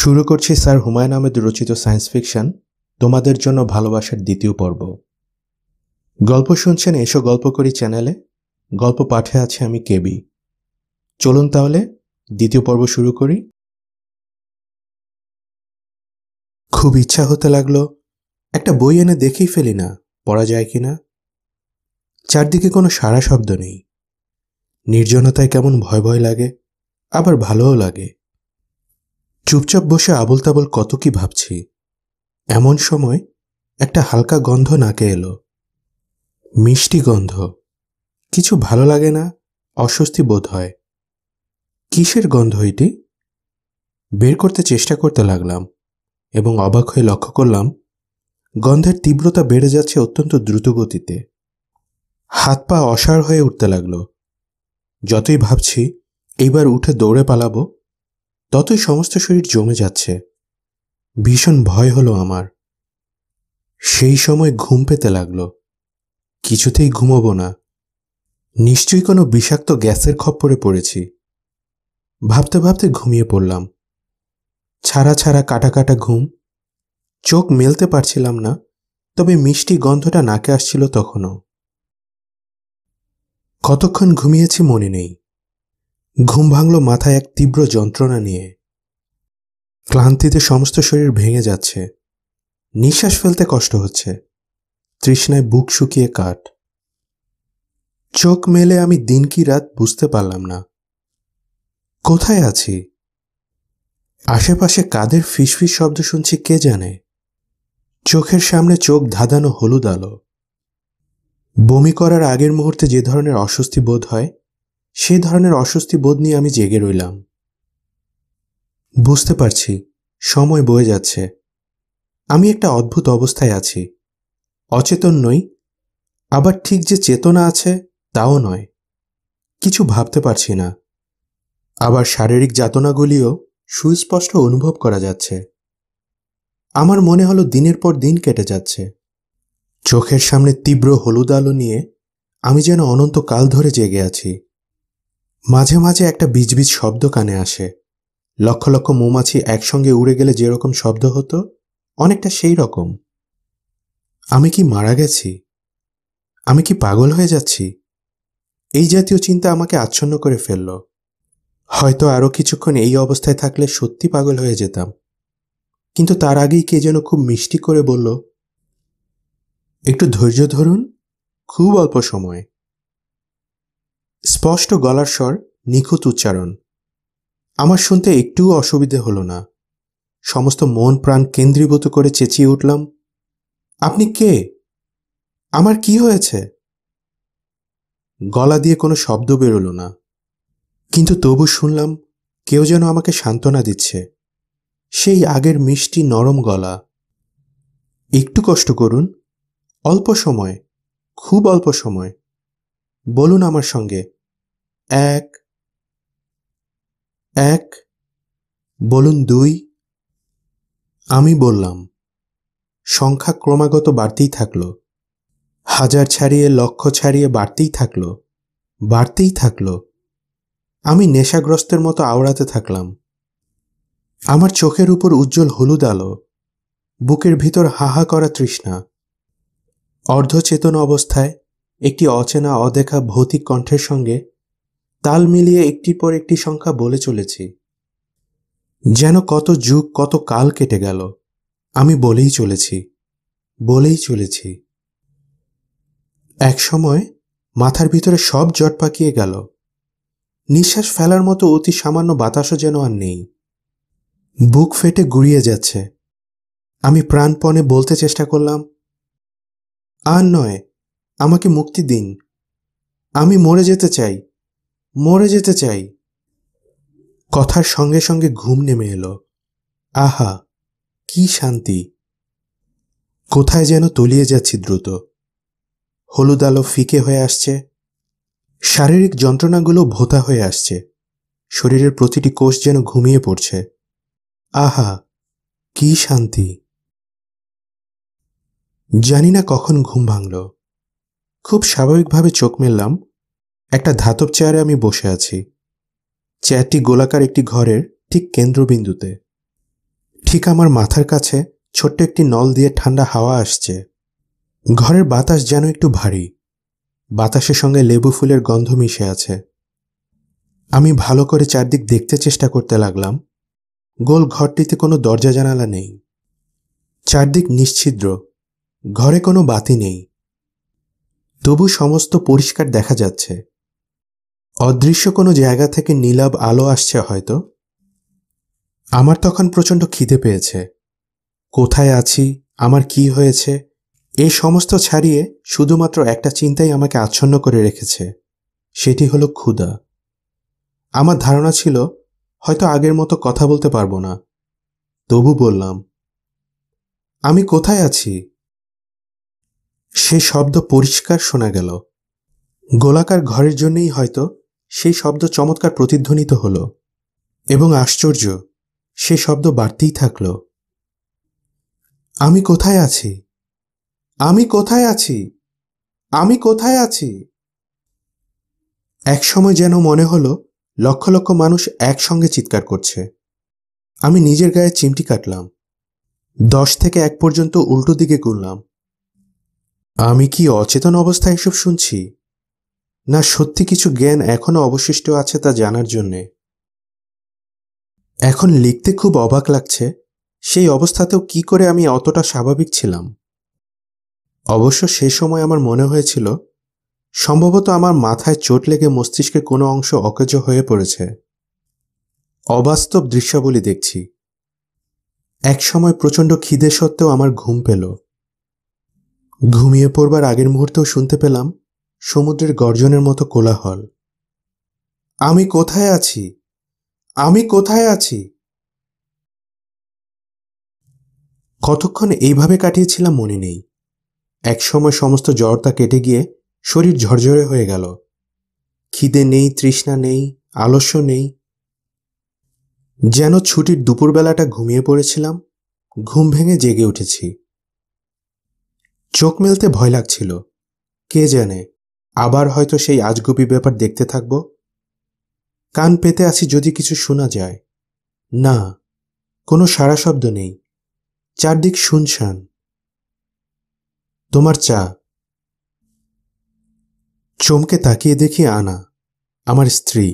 শুরু করছি স্যার হুমায়ুন আহমেদ রচিত সায়েন্স ফিকশন তোমাদের জন্য ভালোবাসার দ্বিতীয় পর্ব গল্প শুনছেন এসো গল্প করি চ্যানেলে গল্প পাঠে আছে আমি কেবি চলুন তাহলে দ্বিতীয় পর্ব শুরু করি খুব ইচ্ছা হতে লাগলো একটা বই এনে দেখেই ফেলি না পড়া যায় কি না চারদিকে কোনো সারা শব্দ নেই নির্জনতায় কেমন ভয় ভয় লাগে আবার ভালোও লাগে চুপচাপ বসে আবল তাবল কত কি ভাবছি এমন সময় একটা হালকা গন্ধ নাকে এলো মিষ্টি গন্ধ কিছু ভালো লাগে না অস্বস্তি বোধ হয় কিসের গন্ধ এটি বের করতে চেষ্টা করতে লাগলাম এবং অবাক হয়ে লক্ষ্য করলাম গন্ধের তীব্রতা বেড়ে যাচ্ছে অত্যন্ত দ্রুত গতিতে হাত পা অসাড় হয়ে উঠতে লাগলো যতই ভাবছি এইবার উঠে দৌড়ে পালাবো ততই সমস্ত শরীর জমে যাচ্ছে ভীষণ ভয় হলো আমার সেই সময় ঘুম পেতে লাগলো কিছুতেই ঘুমাবো না নিশ্চয়ই কোনো বিষাক্ত গ্যাসের খপ্পরে পড়েছি ভাবতে ভাবতে ঘুমিয়ে পড়লাম ছাড়া ছাড়া কাটা কাটা ঘুম চোখ মেলতে পারছিলাম না তবে মিষ্টি গন্ধটা নাকে আসছিল তখনও কতক্ষণ ঘুমিয়েছি মনে নেই ঘুম ভাঙল মাথায় এক তীব্র যন্ত্রণা নিয়ে ক্লান্তিতে সমস্ত শরীর ভেঙে যাচ্ছে নিঃশ্বাস ফেলতে কষ্ট হচ্ছে তৃষ্ণায় বুক শুকিয়ে কাট চোখ মেলে আমি দিন কি রাত বুঝতে পারলাম না কোথায় আছি আশেপাশে কাদের ফিসফিস শব্দ শুনছি কে জানে চোখের সামনে চোখ ধাঁধানো হলুদ আলো বমি করার আগের মুহূর্তে যে ধরনের অস্বস্তি বোধ হয় সে ধরনের অস্বস্তি বোধ নিয়ে আমি জেগে রইলাম বুঝতে পারছি সময় বয়ে যাচ্ছে আমি একটা অদ্ভুত অবস্থায় আছি অচেতন নই আবার ঠিক যে চেতনা আছে তাও নয় কিছু ভাবতে পারছি না আবার শারীরিক যাতনাগুলিও সুস্পষ্ট অনুভব করা যাচ্ছে আমার মনে হলো দিনের পর দিন কেটে যাচ্ছে চোখের সামনে তীব্র হলুদ আলো নিয়ে আমি যেন অনন্তকাল ধরে জেগে আছি মাঝে মাঝে একটা বিজবিজ শব্দ কানে আসে লক্ষ লক্ষ মৌমাছি একসঙ্গে উড়ে গেলে যেরকম শব্দ হতো অনেকটা সেই রকম আমি কি মারা গেছি আমি কি পাগল হয়ে যাচ্ছি এই জাতীয় চিন্তা আমাকে আচ্ছন্ন করে ফেলল হয়তো আরও কিছুক্ষণ এই অবস্থায় থাকলে সত্যি পাগল হয়ে যেতাম কিন্তু তার আগেই কে যেন খুব মিষ্টি করে বলল একটু ধৈর্য ধরুন খুব অল্প সময় স্পষ্ট গলার স্বর নিখুঁত উচ্চারণ আমার শুনতে একটুও অসুবিধে হলো না সমস্ত মন প্রাণ কেন্দ্রীভূত করে চেঁচিয়ে উঠলাম আপনি কে আমার কি হয়েছে গলা দিয়ে কোনো শব্দ বেরোলো না কিন্তু তবু শুনলাম কেউ যেন আমাকে সান্ত্বনা দিচ্ছে সেই আগের মিষ্টি নরম গলা একটু কষ্ট করুন অল্প সময় খুব অল্প সময় বলুন আমার সঙ্গে এক এক বলুন দুই আমি বললাম সংখ্যা ক্রমাগত বাড়তেই থাকল হাজার ছাড়িয়ে লক্ষ ছাড়িয়ে বাড়তেই থাকল বাড়তেই থাকল আমি নেশাগ্রস্তের মতো আওড়াতে থাকলাম আমার চোখের উপর উজ্জ্বল হলুদ আলো বুকের ভিতর হাহা করা তৃষ্ণা অর্ধচেতন অবস্থায় একটি অচেনা অদেখা ভৌতিক কণ্ঠের সঙ্গে তাল মিলিয়ে একটি পর একটি সংখ্যা বলে চলেছি যেন কত যুগ কত কাল কেটে গেল আমি বলেই চলেছি বলেই চলেছি এক সময় মাথার ভিতরে সব জট পাকিয়ে গেল নিঃশ্বাস ফেলার মতো অতি সামান্য বাতাসও যেন আর নেই বুক ফেটে গুড়িয়ে যাচ্ছে আমি প্রাণপণে বলতে চেষ্টা করলাম আর নয় আমাকে মুক্তি দিন আমি মরে যেতে চাই মরে যেতে চাই কথার সঙ্গে সঙ্গে ঘুম নেমে এলো আহা কি শান্তি কোথায় যেন তলিয়ে যাচ্ছি দ্রুত হলুদ আলো ফিকে হয়ে আসছে শারীরিক যন্ত্রণাগুলো ভোতা হয়ে আসছে শরীরের প্রতিটি কোষ যেন ঘুমিয়ে পড়ছে আহা কি শান্তি জানি না কখন ঘুম ভাঙল খুব স্বাভাবিকভাবে চোখ মেললাম একটা ধাতব চেয়ারে আমি বসে আছি চেয়ারটি গোলাকার একটি ঘরের ঠিক কেন্দ্রবিন্দুতে ঠিক আমার মাথার কাছে ছোট্ট একটি নল দিয়ে ঠান্ডা হাওয়া আসছে ঘরের বাতাস যেন একটু ভারী বাতাসের সঙ্গে লেবু ফুলের গন্ধ মিশে আছে আমি ভালো করে চারদিক দেখতে চেষ্টা করতে লাগলাম গোল ঘরটিতে কোনো দরজা জানালা নেই চারদিক নিশ্ছিদ্র ঘরে কোনো বাতি নেই তবু সমস্ত পরিষ্কার দেখা যাচ্ছে অদৃশ্য কোনো জায়গা থেকে নীলাভ আলো আসছে হয়তো আমার তখন প্রচণ্ড খিদে পেয়েছে কোথায় আছি আমার কি হয়েছে এ সমস্ত ছাড়িয়ে শুধুমাত্র একটা চিন্তাই আমাকে আচ্ছন্ন করে রেখেছে সেটি হলো ক্ষুধা আমার ধারণা ছিল হয়তো আগের মতো কথা বলতে পারবো না তবু বললাম আমি কোথায় আছি সে শব্দ পরিষ্কার শোনা গেল গোলাকার ঘরের জন্যেই হয়তো সেই শব্দ চমৎকার প্রতিধ্বনিত হল এবং আশ্চর্য সে শব্দ বাড়তেই থাকল আমি কোথায় আছি আমি কোথায় আছি আমি কোথায় আছি একসময় যেন মনে হলো লক্ষ লক্ষ মানুষ একসঙ্গে চিৎকার করছে আমি নিজের গায়ে চিমটি কাটলাম দশ থেকে এক পর্যন্ত উল্টো দিকে গুনলাম আমি কি অচেতন অবস্থায় এসব শুনছি না সত্যি কিছু জ্ঞান এখনও অবশিষ্ট আছে তা জানার জন্যে এখন লিখতে খুব অবাক লাগছে সেই অবস্থাতেও কি করে আমি অতটা স্বাভাবিক ছিলাম অবশ্য সে সময় আমার মনে হয়েছিল সম্ভবত আমার মাথায় চোট লেগে মস্তিষ্কের কোনো অংশ অকেজ হয়ে পড়েছে অবাস্তব দৃশ্যাবলী দেখছি এক সময় প্রচণ্ড খিদে সত্ত্বেও আমার ঘুম পেল ঘুমিয়ে পড়বার আগের মুহূর্তেও শুনতে পেলাম সমুদ্রের গর্জনের মতো কোলাহল আমি কোথায় আছি আমি কোথায় আছি কতক্ষণ এইভাবে কাটিয়েছিলাম মনে নেই একসময় সমস্ত জ্বরটা কেটে গিয়ে শরীর ঝরঝরে হয়ে গেল খিদে নেই তৃষ্ণা নেই আলস্য নেই যেন ছুটির দুপুরবেলাটা ঘুমিয়ে পড়েছিলাম ঘুম ভেঙে জেগে উঠেছি চোখ মেলতে ভয় লাগছিল কে জানে আবার হয়তো সেই আজগুপি ব্যাপার দেখতে থাকব কান পেতে আছি যদি কিছু শোনা যায় না কোনো সারা শব্দ নেই চারদিক শুনশান তোমার চা চমকে তাকিয়ে দেখি আনা আমার স্ত্রী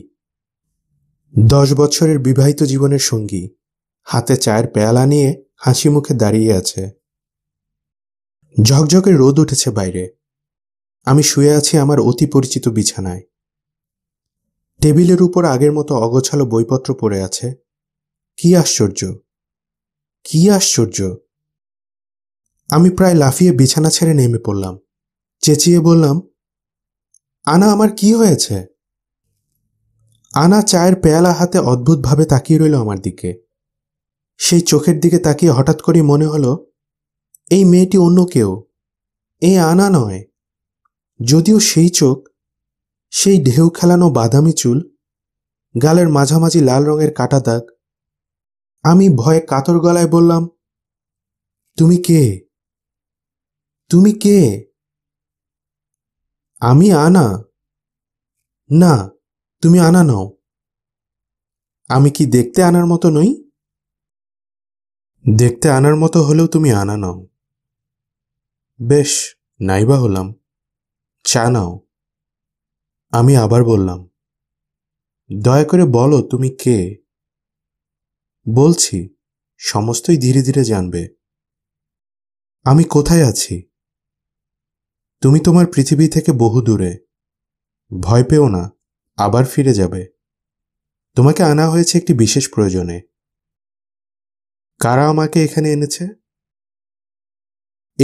দশ বছরের বিবাহিত জীবনের সঙ্গী হাতে চায়ের পেয়ালা নিয়ে হাসি মুখে দাঁড়িয়ে আছে ঝকঝকে রোদ উঠেছে বাইরে আমি শুয়ে আছি আমার অতি পরিচিত বিছানায় টেবিলের উপর আগের মতো অগোছালো বইপত্র পড়ে আছে কি আশ্চর্য কি আশ্চর্য আমি প্রায় লাফিয়ে বিছানা ছেড়ে নেমে পড়লাম চেঁচিয়ে বললাম আনা আমার কি হয়েছে আনা চায়ের পেয়ালা হাতে অদ্ভুতভাবে তাকিয়ে রইল আমার দিকে সেই চোখের দিকে তাকিয়ে হঠাৎ করে মনে হলো এই মেয়েটি অন্য কেউ এ আনা নয় যদিও সেই চোখ সেই ঢেউ খেলানো বাদামি চুল গালের মাঝামাঝি লাল রঙের কাটা দাগ আমি ভয়ে কাতর গলায় বললাম তুমি কে তুমি কে আমি আনা না তুমি আনা নও আমি কি দেখতে আনার মতো নই দেখতে আনার মতো হলেও তুমি আনা নও বেশ নাইবা হলাম চা নাও আমি আবার বললাম দয়া করে বলো তুমি কে বলছি সমস্তই ধীরে ধীরে জানবে আমি কোথায় আছি তুমি তোমার পৃথিবী থেকে বহু দূরে ভয় পেও না আবার ফিরে যাবে তোমাকে আনা হয়েছে একটি বিশেষ প্রয়োজনে কারা আমাকে এখানে এনেছে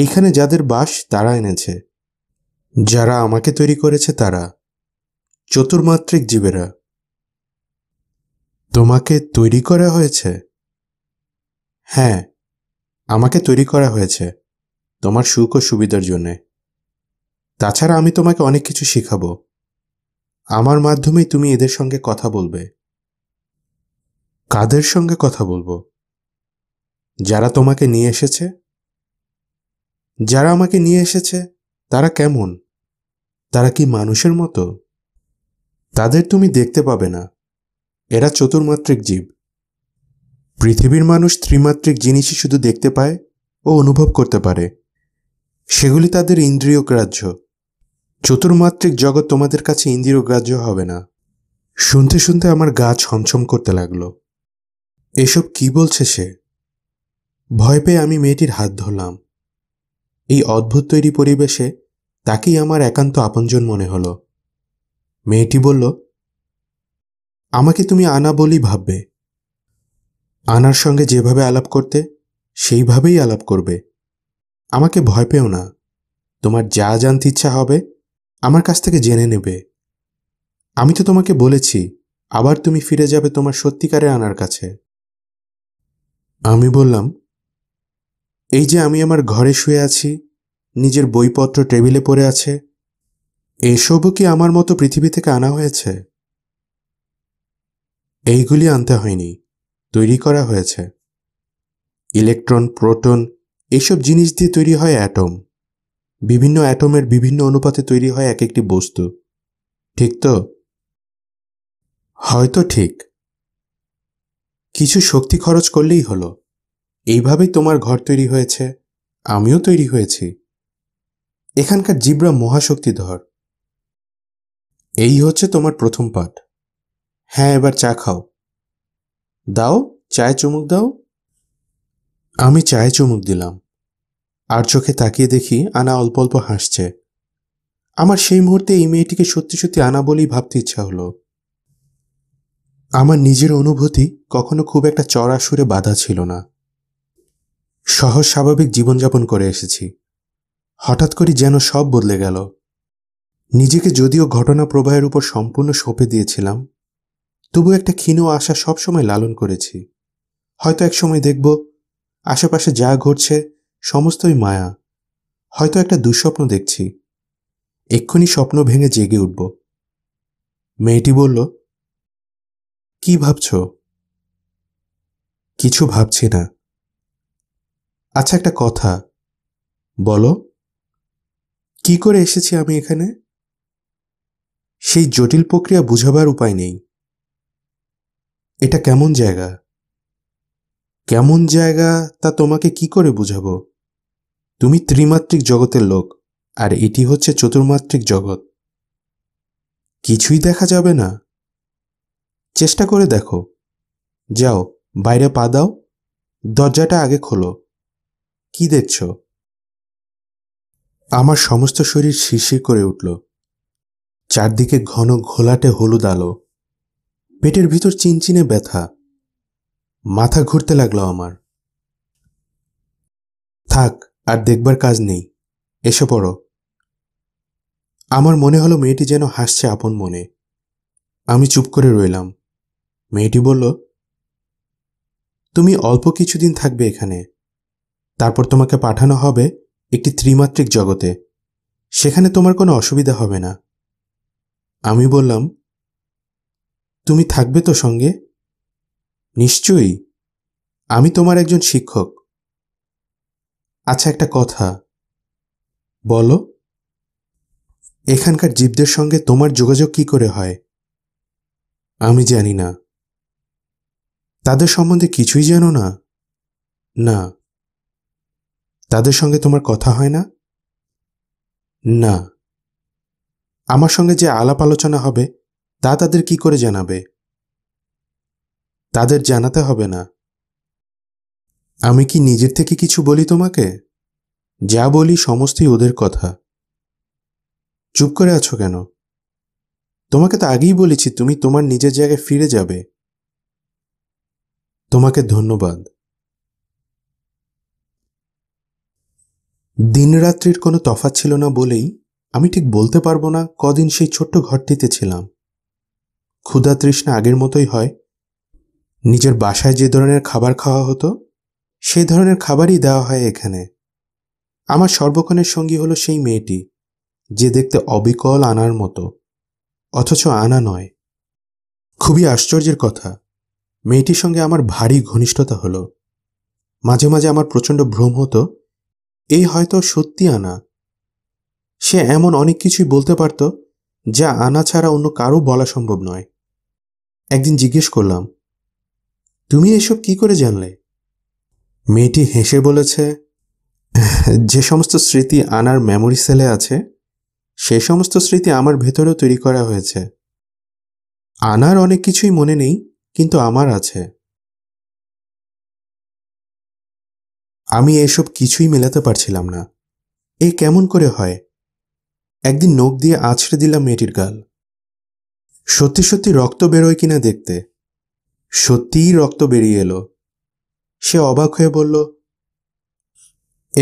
এইখানে যাদের বাস তারা এনেছে যারা আমাকে তৈরি করেছে তারা চতুর্মাত্রিক জীবেরা তোমাকে তৈরি করা হয়েছে হ্যাঁ আমাকে তৈরি করা হয়েছে তোমার সুখ ও সুবিধার জন্যে তাছাড়া আমি তোমাকে অনেক কিছু শেখাবো আমার মাধ্যমেই তুমি এদের সঙ্গে কথা বলবে কাদের সঙ্গে কথা বলবো যারা তোমাকে নিয়ে এসেছে যারা আমাকে নিয়ে এসেছে তারা কেমন তারা কি মানুষের মতো তাদের তুমি দেখতে পাবে না এরা চতুর্মাত্রিক জীব পৃথিবীর মানুষ ত্রিমাত্রিক জিনিসই শুধু দেখতে পায় ও অনুভব করতে পারে সেগুলি তাদের ইন্দ্রিয় গ্রাহ্য চতুর্মাত্রিক জগৎ তোমাদের কাছে ইন্দ্রিয় গ্রাহ্য হবে না শুনতে শুনতে আমার গা ছমছম করতে লাগলো এসব কি বলছে সে ভয় পেয়ে আমি মেয়েটির হাত ধরলাম এই অদ্ভুত তৈরি পরিবেশে তাকেই আমার একান্ত আপনজন মনে হল মেয়েটি বলল আমাকে তুমি আনা বলি ভাববে আনার সঙ্গে যেভাবে আলাপ করতে সেইভাবেই আলাপ করবে আমাকে ভয় পেও না তোমার যা জানতে ইচ্ছা হবে আমার কাছ থেকে জেনে নেবে আমি তো তোমাকে বলেছি আবার তুমি ফিরে যাবে তোমার সত্যিকারে আনার কাছে আমি বললাম এই যে আমি আমার ঘরে শুয়ে আছি নিজের বইপত্র টেবিলে পড়ে আছে এসবও কি আমার মতো পৃথিবী থেকে আনা হয়েছে এইগুলি আনতে হয়নি তৈরি করা হয়েছে ইলেকট্রন প্রোটন এসব জিনিস দিয়ে তৈরি হয় অ্যাটম বিভিন্ন অ্যাটমের বিভিন্ন অনুপাতে তৈরি হয় এক একটি বস্তু ঠিক তো হয়তো ঠিক কিছু শক্তি খরচ করলেই হলো এইভাবেই তোমার ঘর তৈরি হয়েছে আমিও তৈরি হয়েছি এখানকার জিব্রা মহাশক্তিধর এই হচ্ছে তোমার প্রথম পাঠ হ্যাঁ এবার চা খাও দাও চায়ে চুমুক দাও আমি চায়ে চুমুক দিলাম আর চোখে তাকিয়ে দেখি আনা অল্প অল্প হাসছে আমার সেই মুহূর্তে এই মেয়েটিকে সত্যি সত্যি আনা বলেই ভাবতে ইচ্ছা হলো আমার নিজের অনুভূতি কখনো খুব একটা চড়া সুরে বাধা ছিল না সহজ স্বাভাবিক জীবনযাপন করে এসেছি হঠাৎ করে যেন সব বদলে গেল নিজেকে যদিও ঘটনা প্রবাহের উপর সম্পূর্ণ সঁপে দিয়েছিলাম তবু একটা ক্ষীণ আশা সবসময় লালন করেছি হয়তো এক সময় দেখব আশেপাশে যা ঘটছে সমস্তই মায়া হয়তো একটা দুঃস্বপ্ন দেখছি এক্ষুনি স্বপ্ন ভেঙে জেগে উঠব মেয়েটি বলল কি ভাবছ কিছু ভাবছি না আচ্ছা একটা কথা বলো কি করে এসেছি আমি এখানে সেই জটিল প্রক্রিয়া বুঝাবার উপায় নেই এটা কেমন জায়গা কেমন জায়গা তা তোমাকে কি করে বুঝাবো তুমি ত্রিমাত্রিক জগতের লোক আর এটি হচ্ছে চতুর্মাত্রিক জগৎ কিছুই দেখা যাবে না চেষ্টা করে দেখো যাও বাইরে পা দাও দরজাটা আগে খোলো কি দেখছ আমার সমস্ত শরীর শিরশির করে উঠল চারদিকে ঘন ঘোলাটে হলুদ আলো পেটের ভিতর চিনচিনে ব্যথা মাথা ঘুরতে লাগলো আমার থাক আর দেখবার কাজ নেই এসে পড়ো আমার মনে হলো মেয়েটি যেন হাসছে আপন মনে আমি চুপ করে রইলাম মেয়েটি বলল তুমি অল্প কিছুদিন থাকবে এখানে তারপর তোমাকে পাঠানো হবে একটি ত্রিমাত্রিক জগতে সেখানে তোমার কোনো অসুবিধা হবে না আমি বললাম তুমি থাকবে তো সঙ্গে নিশ্চয়ই আমি তোমার একজন শিক্ষক আচ্ছা একটা কথা বলো এখানকার জীবদের সঙ্গে তোমার যোগাযোগ কি করে হয় আমি জানি না তাদের সম্বন্ধে কিছুই জানো না না তাদের সঙ্গে তোমার কথা হয় না না আমার সঙ্গে যে আলাপ আলোচনা হবে তা তাদের কি করে জানাবে তাদের জানাতে হবে না আমি কি নিজের থেকে কিছু বলি তোমাকে যা বলি সমস্তই ওদের কথা চুপ করে আছো কেন তোমাকে তো আগেই বলেছি তুমি তোমার নিজের জায়গায় ফিরে যাবে তোমাকে ধন্যবাদ দিনরাত্রির কোনো তফাৎ ছিল না বলেই আমি ঠিক বলতে পারবো না কদিন সেই ছোট্ট ঘরটিতে ছিলাম ক্ষুধা তৃষ্ণা আগের মতোই হয় নিজের বাসায় যে ধরনের খাবার খাওয়া হতো সেই ধরনের খাবারই দেওয়া হয় এখানে আমার সর্বক্ষণের সঙ্গী হলো সেই মেয়েটি যে দেখতে অবিকল আনার মতো অথচ আনা নয় খুবই আশ্চর্যের কথা মেয়েটির সঙ্গে আমার ভারী ঘনিষ্ঠতা হলো মাঝে মাঝে আমার প্রচণ্ড ভ্রম হতো এই হয়তো সত্যি আনা সে এমন অনেক কিছুই বলতে পারত যা আনা ছাড়া অন্য কারো বলা সম্ভব নয় একদিন জিজ্ঞেস করলাম তুমি এসব কি করে জানলে মেয়েটি হেসে বলেছে যে সমস্ত স্মৃতি আনার মেমোরি সেলে আছে সে সমস্ত স্মৃতি আমার ভেতরেও তৈরি করা হয়েছে আনার অনেক কিছুই মনে নেই কিন্তু আমার আছে আমি এসব কিছুই মেলাতে পারছিলাম না এ কেমন করে হয় একদিন নখ দিয়ে আছড়ে দিলাম মেয়েটির গাল সত্যি সত্যি রক্ত বেরোয় কিনা দেখতে সত্যিই রক্ত বেরিয়ে এলো সে অবাক হয়ে বলল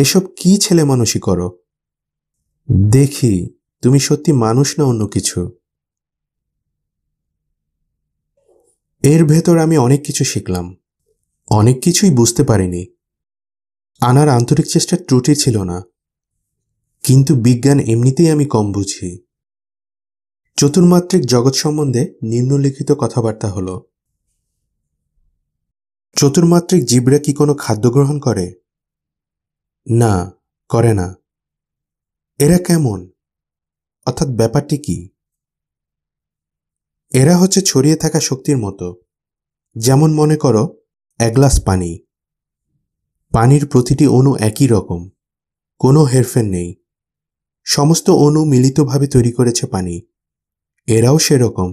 এসব কি ছেলে মানুষই করো দেখি তুমি সত্যি মানুষ না অন্য কিছু এর ভেতর আমি অনেক কিছু শিখলাম অনেক কিছুই বুঝতে পারিনি আনার আন্তরিক চেষ্টার ত্রুটি ছিল না কিন্তু বিজ্ঞান এমনিতেই আমি কম বুঝি চতুর্মাত্রিক জগৎ সম্বন্ধে নিম্নলিখিত কথাবার্তা হল চতুর্মাত্রিক জীবরা কি কোনো খাদ্য গ্রহণ করে না করে না এরা কেমন অর্থাৎ ব্যাপারটি কি এরা হচ্ছে ছড়িয়ে থাকা শক্তির মতো যেমন মনে করো এক গ্লাস পানি পানির প্রতিটি অণু একই রকম কোনো হেরফের নেই সমস্ত অণু মিলিতভাবে তৈরি করেছে পানি এরাও সেরকম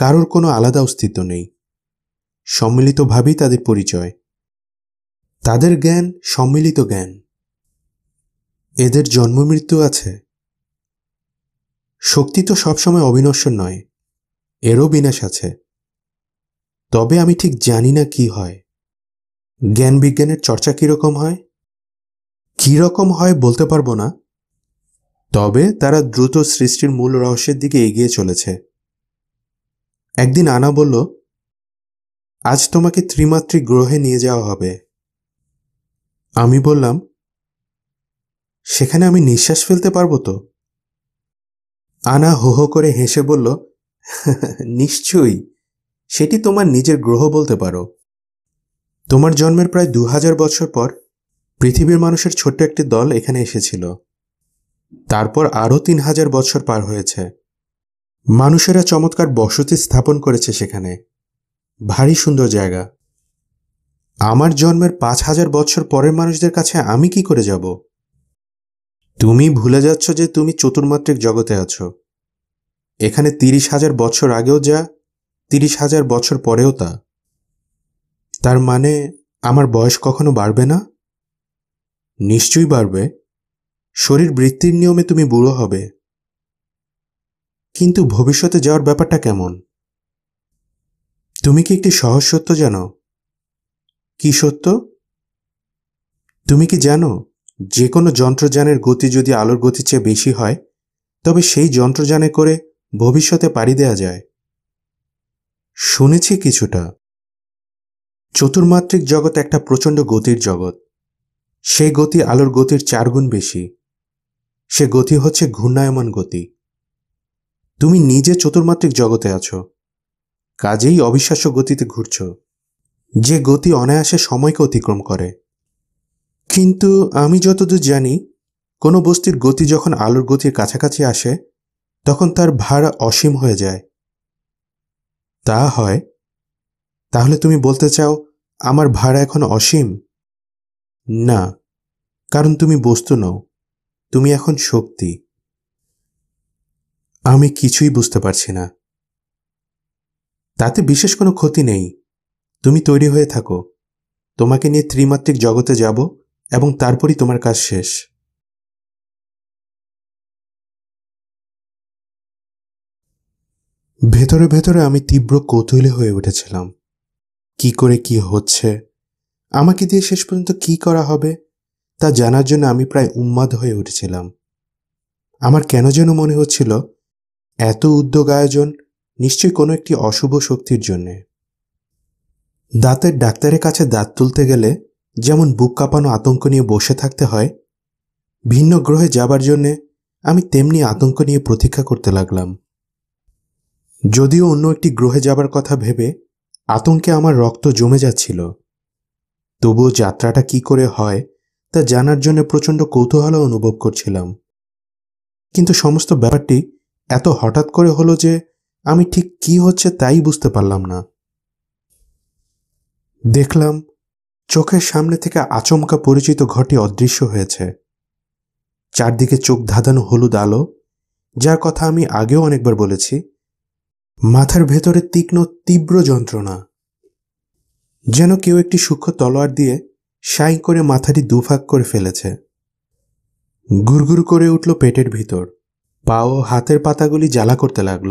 কারোর কোনো আলাদা অস্তিত্ব নেই সম্মিলিতভাবেই তাদের পরিচয় তাদের জ্ঞান সম্মিলিত জ্ঞান এদের জন্মমৃত্যু আছে শক্তি তো সবসময় অবিনশ্বর নয় এরও বিনাশ আছে তবে আমি ঠিক জানি না কি হয় জ্ঞান বিজ্ঞানের চর্চা কীরকম হয় কীরকম হয় বলতে পারবো না তবে তারা দ্রুত সৃষ্টির মূল রহস্যের দিকে এগিয়ে চলেছে একদিন আনা বলল আজ তোমাকে ত্রিমাত্রিক গ্রহে নিয়ে যাওয়া হবে আমি বললাম সেখানে আমি নিঃশ্বাস ফেলতে পারবো তো আনা হো হো করে হেসে বলল নিশ্চয়ই সেটি তোমার নিজের গ্রহ বলতে পারো তোমার জন্মের প্রায় দু হাজার বছর পর পৃথিবীর মানুষের ছোট্ট একটি দল এখানে এসেছিল তারপর আরও তিন হাজার বছর পার হয়েছে মানুষেরা চমৎকার বসতি স্থাপন করেছে সেখানে ভারী সুন্দর জায়গা আমার জন্মের পাঁচ হাজার বছর পরের মানুষদের কাছে আমি কি করে যাব তুমি ভুলে যাচ্ছ যে তুমি চতুর্মাত্রিক জগতে আছো এখানে তিরিশ হাজার বছর আগেও যা তিরিশ হাজার বছর পরেও তা তার মানে আমার বয়স কখনো বাড়বে না নিশ্চয়ই বাড়বে শরীর বৃত্তির নিয়মে তুমি বুড়ো হবে কিন্তু ভবিষ্যতে যাওয়ার ব্যাপারটা কেমন তুমি কি একটি সহজ সত্য জানো কি সত্য তুমি কি জানো যে কোনো যন্ত্রযানের গতি যদি আলোর গতির চেয়ে বেশি হয় তবে সেই যন্ত্রযানে করে ভবিষ্যতে পাড়ি দেয়া যায় শুনেছি কিছুটা চতুর্মাত্রিক জগৎ একটা প্রচণ্ড গতির জগৎ সেই গতি আলোর গতির চারগুণ বেশি সে গতি হচ্ছে ঘূর্ণায়মান গতি তুমি নিজে চতুর্মাত্রিক জগতে আছো কাজেই অবিশ্বাস্য গতিতে ঘুরছ যে গতি অনায়াসে সময়কে অতিক্রম করে কিন্তু আমি যতদূর জানি কোনো বস্তির গতি যখন আলোর গতির কাছাকাছি আসে তখন তার ভার অসীম হয়ে যায় তা হয় তাহলে তুমি বলতে চাও আমার ভাড়া এখন অসীম না কারণ তুমি বস্তু নও তুমি এখন শক্তি আমি কিছুই বুঝতে পারছি না তাতে বিশেষ কোনো ক্ষতি নেই তুমি তৈরি হয়ে থাকো তোমাকে নিয়ে ত্রিমাত্রিক জগতে যাব এবং তারপরই তোমার কাজ শেষ ভেতরে ভেতরে আমি তীব্র কৌতূহলী হয়ে উঠেছিলাম কি করে কি হচ্ছে আমাকে দিয়ে শেষ পর্যন্ত কি করা হবে তা জানার জন্য আমি প্রায় উন্মাদ হয়ে উঠেছিলাম আমার কেন যেন মনে হচ্ছিল এত উদ্যোগ আয়োজন নিশ্চয়ই কোনো একটি অশুভ শক্তির জন্যে দাঁতের ডাক্তারের কাছে দাঁত তুলতে গেলে যেমন বুক কাঁপানো আতঙ্ক নিয়ে বসে থাকতে হয় ভিন্ন গ্রহে যাবার জন্যে আমি তেমনি আতঙ্ক নিয়ে প্রতীক্ষা করতে লাগলাম যদিও অন্য একটি গ্রহে যাবার কথা ভেবে আতঙ্কে আমার রক্ত জমে যাচ্ছিল তবুও যাত্রাটা কি করে হয় তা জানার জন্য প্রচণ্ড কৌতূহল অনুভব করছিলাম কিন্তু সমস্ত ব্যাপারটি এত হঠাৎ করে হলো যে আমি ঠিক কি হচ্ছে তাই বুঝতে পারলাম না দেখলাম চোখের সামনে থেকে আচমকা পরিচিত ঘটি অদৃশ্য হয়েছে চারদিকে চোখ ধাঁধানো হলুদ আলো যার কথা আমি আগেও অনেকবার বলেছি মাথার ভেতরে তীক্ষ্ণ তীব্র যন্ত্রণা যেন কেউ একটি সূক্ষ্ম তলোয়ার দিয়ে সাই করে মাথাটি দুভাগ করে ফেলেছে গুরগুর করে উঠল পেটের ভিতর পা ও হাতের পাতাগুলি জ্বালা করতে লাগল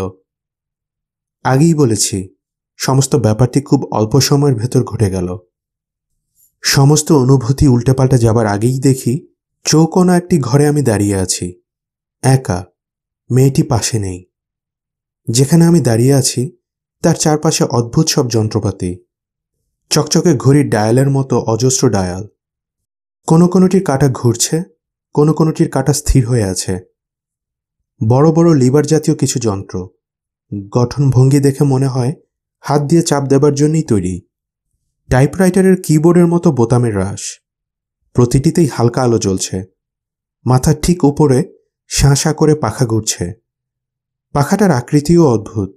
আগেই বলেছি সমস্ত ব্যাপারটি খুব অল্প সময়ের ভেতর ঘটে গেল সমস্ত অনুভূতি উল্টেপাল্টে যাবার আগেই দেখি চৌকোনা একটি ঘরে আমি দাঁড়িয়ে আছি একা মেয়েটি পাশে নেই যেখানে আমি দাঁড়িয়ে আছি তার চারপাশে অদ্ভুত সব যন্ত্রপাতি চকচকে ঘড়ির ডায়ালের মতো অজস্র ডায়াল কোনো কোনোটির কাটা ঘুরছে কোনো কোনোটির কাটা স্থির হয়ে আছে বড় বড় লিভার জাতীয় কিছু যন্ত্র গঠন ভঙ্গি দেখে মনে হয় হাত দিয়ে চাপ দেবার জন্যই তৈরি টাইপরাইটারের কিবোর্ডের মতো বোতামের হ্রাস প্রতিটিতেই হালকা আলো জ্বলছে মাথার ঠিক উপরে শাঁ করে পাখা ঘুরছে পাখাটার আকৃতিও অদ্ভুত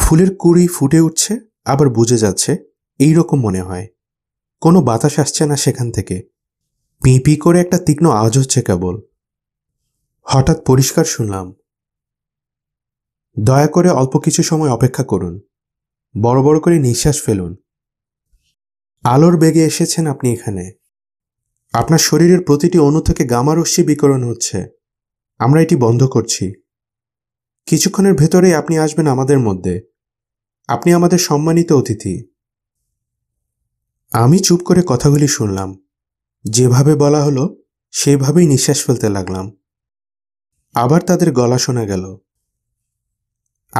ফুলের কুড়ি ফুটে উঠছে আবার বুঝে যাচ্ছে এই রকম মনে হয় কোনো বাতাস আসছে না সেখান থেকে পিঁপি করে একটা তীক্ষ্ণ আওয়াজ হচ্ছে কেবল হঠাৎ পরিষ্কার শুনলাম দয়া করে অল্প কিছু সময় অপেক্ষা করুন বড় বড় করে নিঃশ্বাস ফেলুন আলোর বেগে এসেছেন আপনি এখানে আপনার শরীরের প্রতিটি অণু থেকে গামারশ্মি বিকরণ হচ্ছে আমরা এটি বন্ধ করছি কিছুক্ষণের ভেতরেই আপনি আসবেন আমাদের মধ্যে আপনি আমাদের সম্মানিত অতিথি আমি চুপ করে কথাগুলি শুনলাম যেভাবে বলা হলো সেভাবেই নিঃশ্বাস ফেলতে লাগলাম আবার তাদের গলা শোনা গেল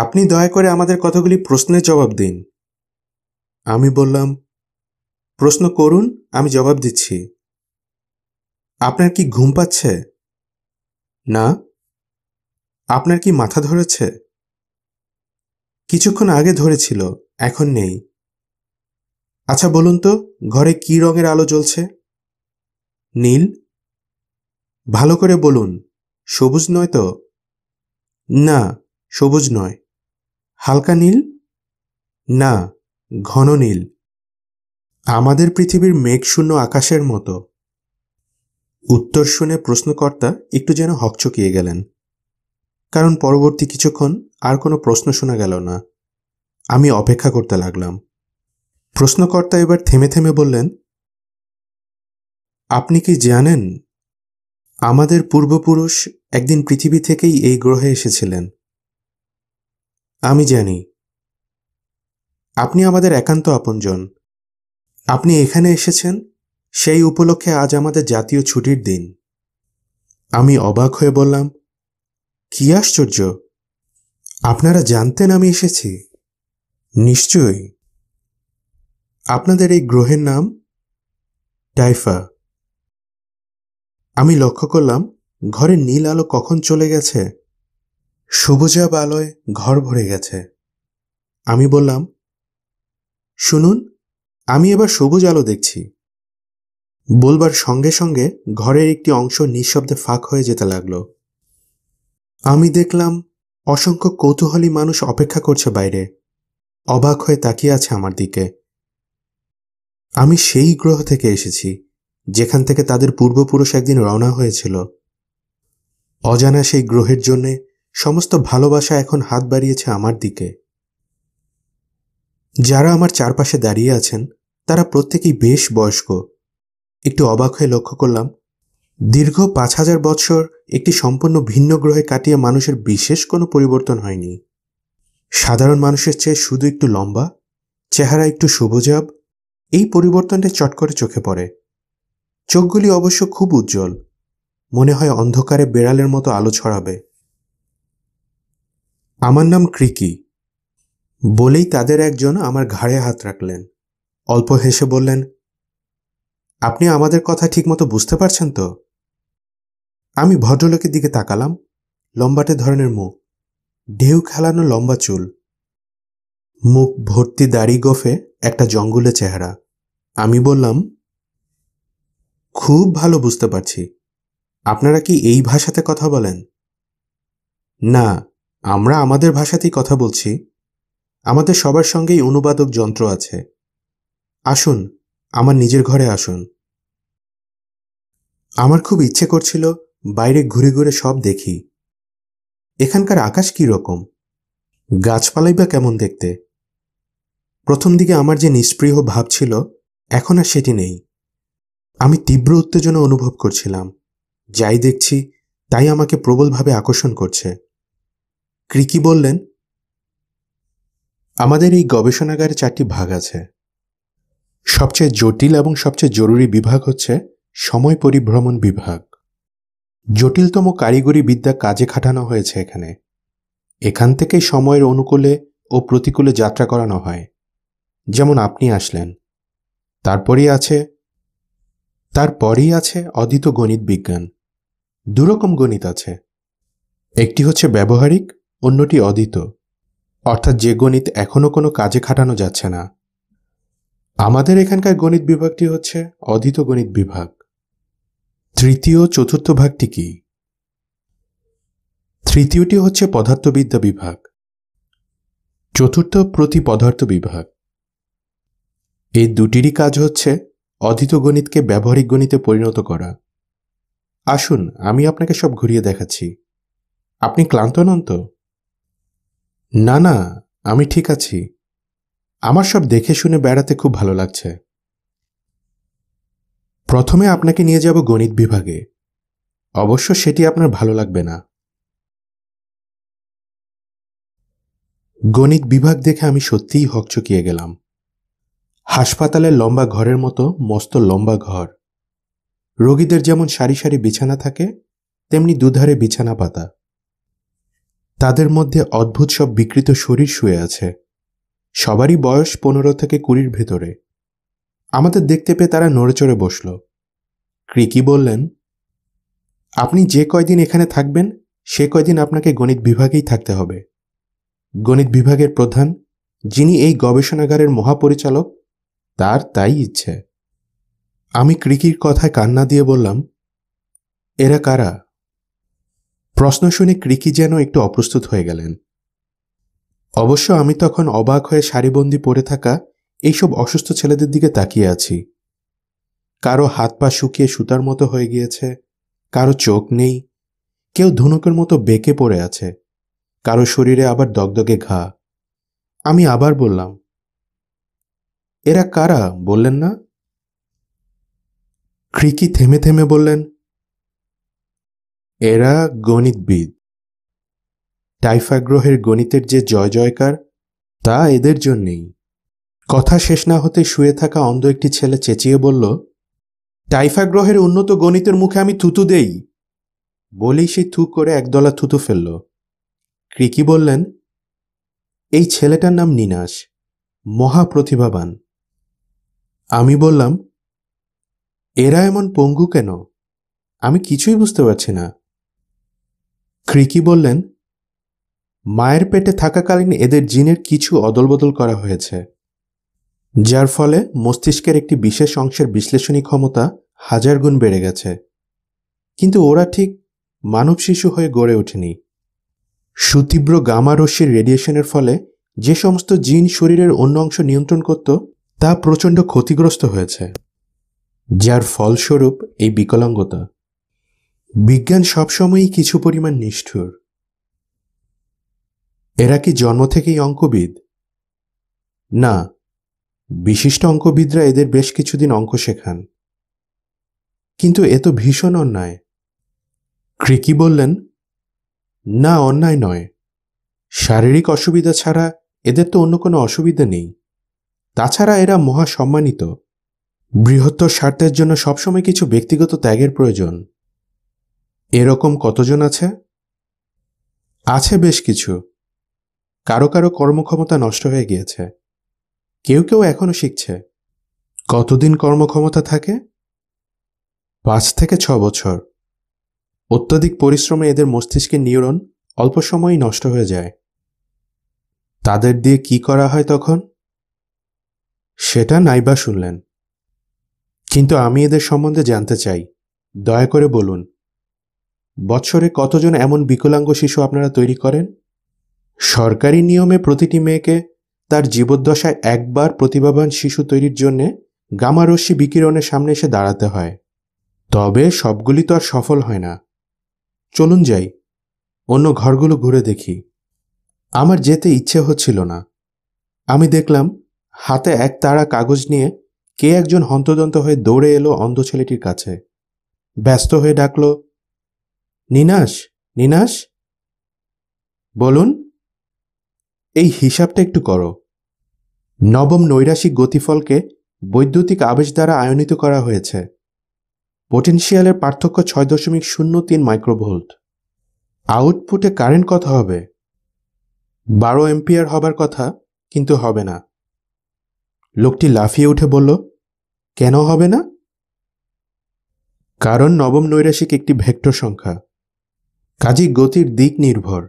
আপনি দয়া করে আমাদের কথাগুলি প্রশ্নের জবাব দিন আমি বললাম প্রশ্ন করুন আমি জবাব দিচ্ছি আপনার কি ঘুম পাচ্ছে না আপনার কি মাথা ধরেছে কিছুক্ষণ আগে ধরেছিল এখন নেই আচ্ছা বলুন তো ঘরে কি রঙের আলো জ্বলছে নীল ভালো করে বলুন সবুজ নয় তো না সবুজ নয় হালকা নীল না ঘন নীল আমাদের পৃথিবীর মেঘশূন্য আকাশের মতো উত্তর শুনে প্রশ্নকর্তা একটু যেন হকচকিয়ে গেলেন কারণ পরবর্তী কিছুক্ষণ আর কোনো প্রশ্ন শোনা গেল না আমি অপেক্ষা করতে লাগলাম প্রশ্নকর্তা এবার থেমে থেমে বললেন আপনি কি জানেন আমাদের পূর্বপুরুষ একদিন পৃথিবী থেকেই এই গ্রহে এসেছিলেন আমি জানি আপনি আমাদের একান্ত আপনজন আপনি এখানে এসেছেন সেই উপলক্ষে আজ আমাদের জাতীয় ছুটির দিন আমি অবাক হয়ে বললাম কি আশ্চর্য আপনারা জানতেন আমি এসেছি নিশ্চয়ই আপনাদের এই গ্রহের নাম টাইফা আমি লক্ষ্য করলাম ঘরের নীল আলো কখন চলে গেছে সবুজাব আলোয় ঘর ভরে গেছে আমি বললাম শুনুন আমি এবার সবুজ আলো দেখছি বলবার সঙ্গে সঙ্গে ঘরের একটি অংশ নিঃশব্দে ফাঁক হয়ে যেতে লাগলো আমি দেখলাম অসংখ্য কৌতূহলী মানুষ অপেক্ষা করছে বাইরে অবাক হয়ে তাকিয়ে আছে আমার দিকে আমি সেই গ্রহ থেকে এসেছি যেখান থেকে তাদের পূর্বপুরুষ একদিন রওনা হয়েছিল অজানা সেই গ্রহের জন্যে সমস্ত ভালোবাসা এখন হাত বাড়িয়েছে আমার দিকে যারা আমার চারপাশে দাঁড়িয়ে আছেন তারা প্রত্যেকেই বেশ বয়স্ক একটু অবাক হয়ে লক্ষ্য করলাম দীর্ঘ পাঁচ হাজার বৎসর একটি সম্পূর্ণ ভিন্ন গ্রহে কাটিয়ে মানুষের বিশেষ কোনো পরিবর্তন হয়নি সাধারণ মানুষের চেয়ে শুধু একটু লম্বা চেহারা একটু সবুজাব এই পরিবর্তনটা চট করে চোখে পড়ে চোখগুলি অবশ্য খুব উজ্জ্বল মনে হয় অন্ধকারে বেড়ালের মতো আলো ছড়াবে আমার নাম ক্রিকি বলেই তাদের একজন আমার ঘাড়ে হাত রাখলেন অল্প হেসে বললেন আপনি আমাদের কথা ঠিকমতো বুঝতে পারছেন তো আমি ভদ্রলোকের দিকে তাকালাম লম্বাটে ধরনের মুখ ঢেউ খেলানো লম্বা চুল মুখ ভর্তি দাড়ি গফে একটা জঙ্গলে চেহারা আমি বললাম খুব ভালো বুঝতে পারছি আপনারা কি এই ভাষাতে কথা বলেন না আমরা আমাদের ভাষাতেই কথা বলছি আমাদের সবার সঙ্গেই অনুবাদক যন্ত্র আছে আসুন আমার নিজের ঘরে আসুন আমার খুব ইচ্ছে করছিল বাইরে ঘুরে ঘুরে সব দেখি এখানকার আকাশ কি রকম গাছপালাই বা কেমন দেখতে প্রথম দিকে আমার যে নিষ্প্রিয় ভাব ছিল এখন আর সেটি নেই আমি তীব্র উত্তেজনা অনুভব করছিলাম যাই দেখছি তাই আমাকে প্রবলভাবে আকর্ষণ করছে ক্রিকি বললেন আমাদের এই গবেষণাগারে চারটি ভাগ আছে সবচেয়ে জটিল এবং সবচেয়ে জরুরি বিভাগ হচ্ছে সময় পরিভ্রমণ বিভাগ জটিলতম কারিগরি বিদ্যা কাজে খাটানো হয়েছে এখানে এখান থেকেই সময়ের অনুকূলে ও প্রতিকূলে যাত্রা করানো হয় যেমন আপনি আসলেন তারপরেই আছে তারপরেই আছে অদিত গণিত বিজ্ঞান দুরকম গণিত আছে একটি হচ্ছে ব্যবহারিক অন্যটি অদিত অর্থাৎ যে গণিত এখনও কোনো কাজে খাটানো যাচ্ছে না আমাদের এখানকার গণিত বিভাগটি হচ্ছে অদিত গণিত বিভাগ তৃতীয় চতুর্থ ভাগটি কি তৃতীয়টি হচ্ছে পদার্থবিদ্যা বিভাগ চতুর্থ প্রতি পদার্থ বিভাগ এই দুটিরই কাজ হচ্ছে অধিত গণিতকে ব্যবহারিক গণিতে পরিণত করা আসুন আমি আপনাকে সব ঘুরিয়ে দেখাচ্ছি আপনি ক্লান্ত নন তো না না আমি ঠিক আছি আমার সব দেখে শুনে বেড়াতে খুব ভালো লাগছে প্রথমে আপনাকে নিয়ে যাব গণিত বিভাগে অবশ্য সেটি আপনার ভালো লাগবে না গণিত বিভাগ দেখে আমি সত্যিই হকচকিয়ে গেলাম হাসপাতালের লম্বা ঘরের মতো মস্ত লম্বা ঘর রোগীদের যেমন সারি সারি বিছানা থাকে তেমনি দুধারে বিছানা পাতা তাদের মধ্যে অদ্ভুত সব বিকৃত শরীর শুয়ে আছে সবারই বয়স পনেরো থেকে কুড়ির ভেতরে আমাদের দেখতে পেয়ে তারা নড়েচড়ে বসল ক্রিকি বললেন আপনি যে কয়দিন এখানে থাকবেন সে কয়দিন আপনাকে গণিত বিভাগেই থাকতে হবে গণিত বিভাগের প্রধান যিনি এই গবেষণাগারের মহাপরিচালক তার তাই ইচ্ছে আমি ক্রিকির কথায় কান্না দিয়ে বললাম এরা কারা প্রশ্ন শুনে ক্রিকি যেন একটু অপ্রস্তুত হয়ে গেলেন অবশ্য আমি তখন অবাক হয়ে সারিবন্দি পড়ে থাকা এইসব অসুস্থ ছেলেদের দিকে তাকিয়ে আছি কারো হাত পা শুকিয়ে সুতার মতো হয়ে গিয়েছে কারো চোখ নেই কেউ ধনুকের মতো বেঁকে পড়ে আছে কারো শরীরে আবার দগদগে ঘা আমি আবার বললাম এরা কারা বললেন না ক্রিকি থেমে থেমে বললেন এরা গণিতবিদ টাইফা গ্রহের গণিতের যে জয় জয়কার তা এদের জন্যেই কথা শেষ না হতে শুয়ে থাকা অন্ধ একটি ছেলে চেঁচিয়ে বলল টাইফা গ্রহের উন্নত গণিতের মুখে আমি থুতু দেই বলেই সে থু করে একদলা থুতু ফেলল ক্রিকি বললেন এই ছেলেটার নাম মহা মহাপ্রতিভাবান আমি বললাম এরা এমন পঙ্গু কেন আমি কিছুই বুঝতে পারছি না ক্রিকি বললেন মায়ের পেটে থাকাকালীন এদের জিনের কিছু অদলবদল করা হয়েছে যার ফলে মস্তিষ্কের একটি বিশেষ অংশের বিশ্লেষণী ক্ষমতা হাজার গুণ বেড়ে গেছে কিন্তু ওরা ঠিক মানব শিশু হয়ে গড়ে ওঠেনি সুতীব্র গামা রশ্মির রেডিয়েশনের ফলে যে সমস্ত জিন শরীরের অন্য অংশ নিয়ন্ত্রণ করত তা প্রচণ্ড ক্ষতিগ্রস্ত হয়েছে যার ফলস্বরূপ এই বিকলাঙ্গতা বিজ্ঞান সবসময়ই কিছু পরিমাণ নিষ্ঠুর এরা কি জন্ম থেকেই অঙ্কবিদ না বিশিষ্ট অঙ্কবিদরা এদের বেশ কিছুদিন অঙ্ক শেখান কিন্তু এ তো ভীষণ অন্যায় ক্রিকি বললেন না অন্যায় নয় শারীরিক অসুবিধা ছাড়া এদের তো অন্য কোনো অসুবিধা নেই তাছাড়া এরা মহা সম্মানিত বৃহত্তর স্বার্থের জন্য সবসময় কিছু ব্যক্তিগত ত্যাগের প্রয়োজন এরকম কতজন আছে আছে বেশ কিছু কারো কারো কর্মক্ষমতা নষ্ট হয়ে গিয়েছে কেউ কেউ এখনও শিখছে কতদিন কর্মক্ষমতা থাকে পাঁচ থেকে ছ বছর অত্যধিক পরিশ্রমে এদের মস্তিষ্কের নিউরন অল্প সময়ই নষ্ট হয়ে যায় তাদের দিয়ে কি করা হয় তখন সেটা নাইবা শুনলেন কিন্তু আমি এদের সম্বন্ধে জানতে চাই দয়া করে বলুন বছরে কতজন এমন বিকলাঙ্গ শিশু আপনারা তৈরি করেন সরকারি নিয়মে প্রতিটি মেয়েকে তার জীবদ্দশায় একবার প্রতিভাবান শিশু তৈরির জন্যে গামারশ্মি বিকিরণের সামনে এসে দাঁড়াতে হয় তবে সবগুলি তো আর সফল হয় না চলুন যাই অন্য ঘরগুলো ঘুরে দেখি আমার যেতে ইচ্ছে হচ্ছিল না আমি দেখলাম হাতে এক তারা কাগজ নিয়ে কে একজন হন্তদন্ত হয়ে দৌড়ে এলো অন্ধ ছেলেটির কাছে ব্যস্ত হয়ে ডাকল নিনাশ নিনাশ বলুন এই হিসাবটা একটু করো নবম নৈরাশিক গতিফলকে বৈদ্যুতিক আবেশ দ্বারা আয়নিত করা হয়েছে পোটেনশিয়ালের পার্থক্য ছয় দশমিক শূন্য তিন মাইক্রোভোল্ট আউটপুটে কারেন্ট কত হবে বারো এম্পিয়ার হবার কথা কিন্তু হবে না লোকটি লাফিয়ে উঠে বলল কেন হবে না কারণ নবম নৈরাশিক একটি ভেক্টর সংখ্যা কাজী গতির দিক নির্ভর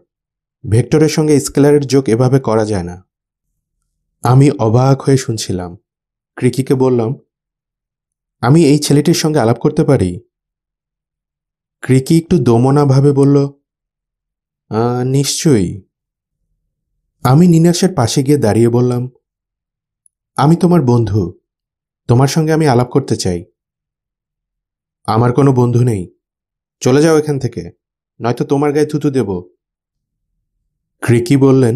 ভেক্টরের সঙ্গে স্কেলারের যোগ এভাবে করা যায় না আমি অবাক হয়ে শুনছিলাম ক্রিকিকে বললাম আমি এই ছেলেটির সঙ্গে আলাপ করতে পারি ক্রিকি একটু দমনাভাবে বলল নিশ্চয়ই আমি নিনাসের পাশে গিয়ে দাঁড়িয়ে বললাম আমি তোমার বন্ধু তোমার সঙ্গে আমি আলাপ করতে চাই আমার কোনো বন্ধু নেই চলে যাও এখান থেকে নয়তো তোমার গায়ে থুতু দেবো ক্রিকি বললেন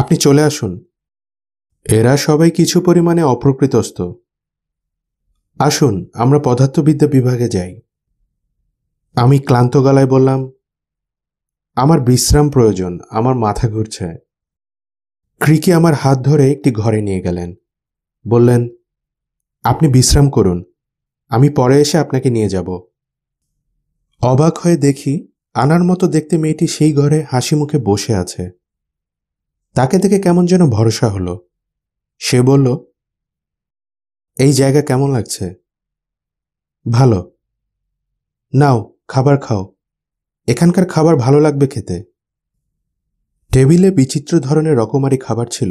আপনি চলে আসুন এরা সবাই কিছু পরিমাণে অপ্রকৃতস্থ আসুন আমরা পদার্থবিদ্যা বিভাগে যাই আমি ক্লান্ত গলায় বললাম আমার বিশ্রাম প্রয়োজন আমার মাথা ঘুরছে ক্রিকি আমার হাত ধরে একটি ঘরে নিয়ে গেলেন বললেন আপনি বিশ্রাম করুন আমি পরে এসে আপনাকে নিয়ে যাব অবাক হয়ে দেখি আনার মতো দেখতে মেয়েটি সেই ঘরে হাসি মুখে বসে আছে তাকে দেখে কেমন যেন ভরসা হলো সে বলল এই জায়গা কেমন লাগছে ভালো নাও খাবার খাও এখানকার খাবার ভালো লাগবে খেতে টেবিলে বিচিত্র ধরনের রকমারি খাবার ছিল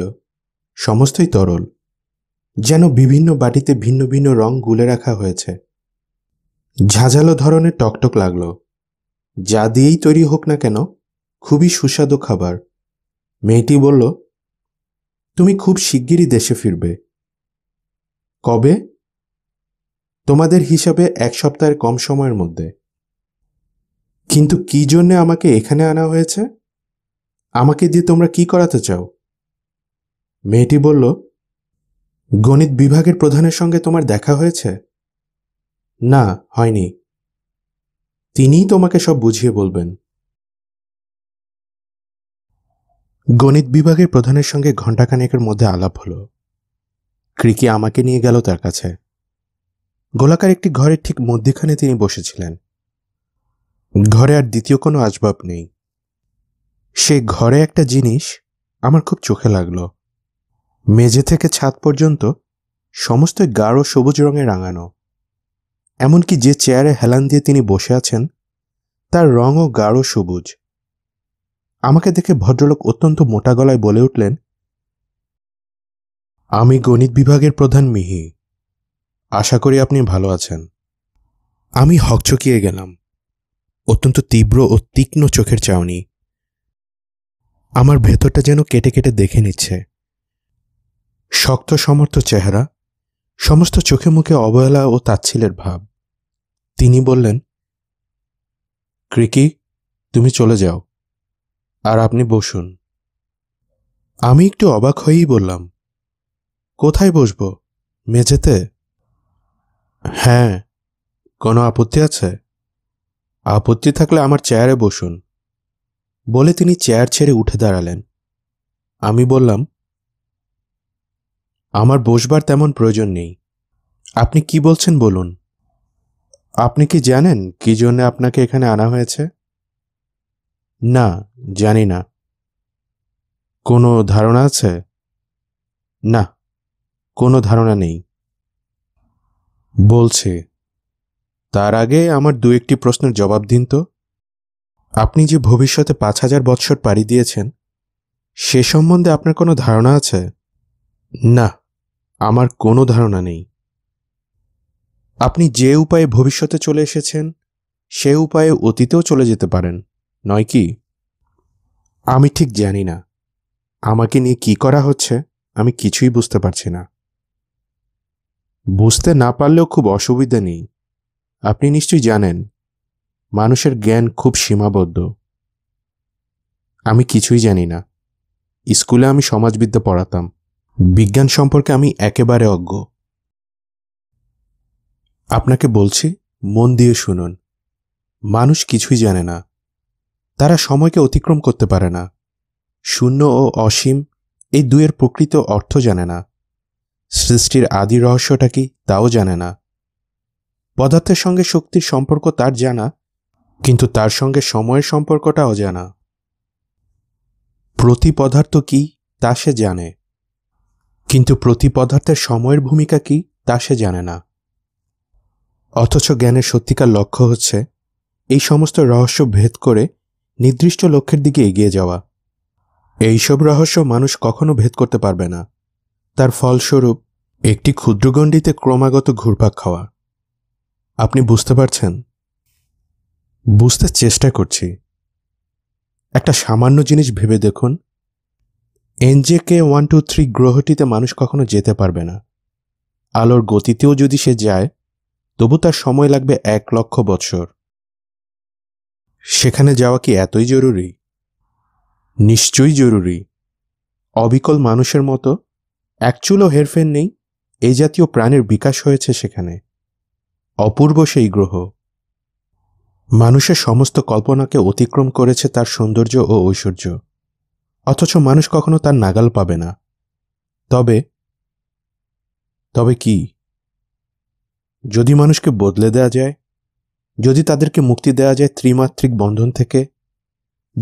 সমস্তই তরল যেন বিভিন্ন বাটিতে ভিন্ন ভিন্ন রং গুলে রাখা হয়েছে ঝাঁঝালো ধরনের টকটক লাগলো যা দিয়েই তৈরি হোক না কেন খুবই সুস্বাদু খাবার মেয়েটি বলল তুমি খুব শিগগিরই দেশে ফিরবে কবে তোমাদের হিসাবে এক সপ্তাহের কম সময়ের মধ্যে কিন্তু কি জন্যে আমাকে এখানে আনা হয়েছে আমাকে দিয়ে তোমরা কি করাতে চাও মেয়েটি বলল গণিত বিভাগের প্রধানের সঙ্গে তোমার দেখা হয়েছে না হয়নি তিনিই তোমাকে সব বুঝিয়ে বলবেন গণিত বিভাগের প্রধানের সঙ্গে ঘণ্টাখানেকের মধ্যে আলাপ হলো ক্রিকি আমাকে নিয়ে গেল তার কাছে গোলাকার একটি ঘরের ঠিক মধ্যখানে তিনি বসেছিলেন ঘরে আর দ্বিতীয় কোনো আসবাব নেই সে ঘরে একটা জিনিস আমার খুব চোখে লাগলো মেঝে থেকে ছাদ পর্যন্ত সমস্ত গাঢ় সবুজ রঙে রাঙানো এমনকি যে চেয়ারে হেলান দিয়ে তিনি বসে আছেন তার রঙও গাঢ় সবুজ আমাকে দেখে ভদ্রলোক অত্যন্ত মোটা গলায় বলে উঠলেন আমি গণিত বিভাগের প্রধান মিহি আশা করি আপনি ভালো আছেন আমি হকচকিয়ে গেলাম অত্যন্ত তীব্র ও তীক্ষ্ণ চোখের চাউনি আমার ভেতরটা যেন কেটে কেটে দেখে নিচ্ছে শক্ত সমর্থ চেহারা সমস্ত চোখে মুখে অবহেলা ও তাচ্ছিলের ভাব তিনি বললেন ক্রিকি তুমি চলে যাও আর আপনি বসুন আমি একটু অবাক হয়েই বললাম কোথায় বসব মেঝেতে হ্যাঁ কোনো আপত্তি আছে আপত্তি থাকলে আমার চেয়ারে বসুন বলে তিনি চেয়ার ছেড়ে উঠে দাঁড়ালেন আমি বললাম আমার বসবার তেমন প্রয়োজন নেই আপনি কি বলছেন বলুন আপনি কি জানেন কি জন্য আপনাকে এখানে আনা হয়েছে না জানি না কোনো ধারণা আছে না কোনো ধারণা নেই বলছে তার আগে আমার দু একটি প্রশ্নের জবাব দিন তো আপনি যে ভবিষ্যতে পাঁচ হাজার বৎসর পাড়ি দিয়েছেন সে সম্বন্ধে আপনার কোনো ধারণা আছে না আমার কোনো ধারণা নেই আপনি যে উপায়ে ভবিষ্যতে চলে এসেছেন সে উপায়ে অতীতেও চলে যেতে পারেন নয় কি আমি ঠিক জানি না আমাকে নিয়ে কি করা হচ্ছে আমি কিছুই বুঝতে পারছি না বুঝতে না পারলেও খুব অসুবিধা নেই আপনি নিশ্চয়ই জানেন মানুষের জ্ঞান খুব সীমাবদ্ধ আমি কিছুই জানি না স্কুলে আমি সমাজবিদ্যা পড়াতাম বিজ্ঞান সম্পর্কে আমি একেবারে অজ্ঞ আপনাকে বলছি মন দিয়ে শুনুন মানুষ কিছুই জানে না তারা সময়কে অতিক্রম করতে পারে না শূন্য ও অসীম এই দুয়ের প্রকৃত অর্থ জানে না সৃষ্টির আদি রহস্যটা কি তাও জানে না পদার্থের সঙ্গে শক্তির সম্পর্ক তার জানা কিন্তু তার সঙ্গে সময়ের সম্পর্কটাও জানা প্রতি পদার্থ কি তা সে জানে কিন্তু প্রতি পদার্থের সময়ের ভূমিকা কি তা সে জানে না অথচ জ্ঞানের সত্যিকার লক্ষ্য হচ্ছে এই সমস্ত রহস্য ভেদ করে নির্দিষ্ট লক্ষ্যের দিকে এগিয়ে যাওয়া এইসব রহস্য মানুষ কখনো ভেদ করতে পারবে না তার ফলস্বরূপ একটি ক্ষুদ্রগণ্ডিতে ক্রমাগত ঘুরপাক খাওয়া আপনি বুঝতে পারছেন বুঝতে চেষ্টা করছি একটা সামান্য জিনিস ভেবে দেখুন এনজেকে ওয়ান টু থ্রি গ্রহটিতে মানুষ কখনো যেতে পারবে না আলোর গতিতেও যদি সে যায় তবু তার সময় লাগবে এক লক্ষ বছর সেখানে যাওয়া কি এতই জরুরি নিশ্চয়ই জরুরি অবিকল মানুষের মতো একচুলও হেরফের নেই এই জাতীয় প্রাণের বিকাশ হয়েছে সেখানে অপূর্ব সেই গ্রহ মানুষের সমস্ত কল্পনাকে অতিক্রম করেছে তার সৌন্দর্য ও ঐশ্বর্য অথচ মানুষ কখনো তার নাগাল পাবে না তবে তবে কি যদি মানুষকে বদলে দেয়া যায় যদি তাদেরকে মুক্তি দেয়া যায় ত্রিমাত্রিক বন্ধন থেকে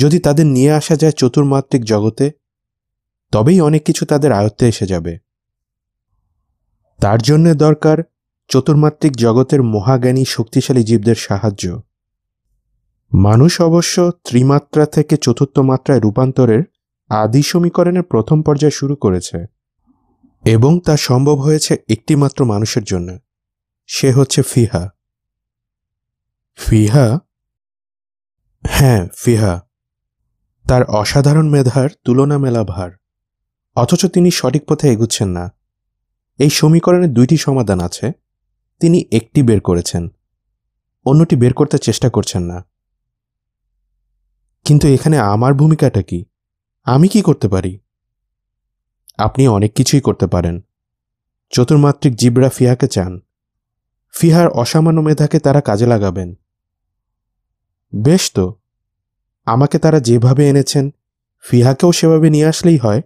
যদি তাদের নিয়ে আসা যায় চতুর্মাত্রিক জগতে তবেই অনেক কিছু তাদের আয়ত্তে এসে যাবে তার জন্য দরকার চতুর্মাত্রিক জগতের মহাজ্ঞানী শক্তিশালী জীবদের সাহায্য মানুষ অবশ্য ত্রিমাত্রা থেকে চতুর্থ মাত্রায় রূপান্তরের আদি সমীকরণের প্রথম পর্যায় শুরু করেছে এবং তা সম্ভব হয়েছে একটিমাত্র মানুষের জন্য সে হচ্ছে ফিহা ফিহা হ্যাঁ ফিহা তার অসাধারণ মেধার তুলনা মেলা ভার অথচ তিনি সঠিক পথে এগুচ্ছেন না এই সমীকরণের দুইটি সমাধান আছে তিনি একটি বের করেছেন অন্যটি বের করতে চেষ্টা করছেন না কিন্তু এখানে আমার ভূমিকাটা কি আমি কি করতে পারি আপনি অনেক কিছুই করতে পারেন চতুর্মাত্রিক জিবরা ফিহাকে চান ফিহার অসামান্য মেধাকে তারা কাজে লাগাবেন বেশ তো আমাকে তারা যেভাবে এনেছেন ফিহাকেও সেভাবে নিয়ে আসলেই হয়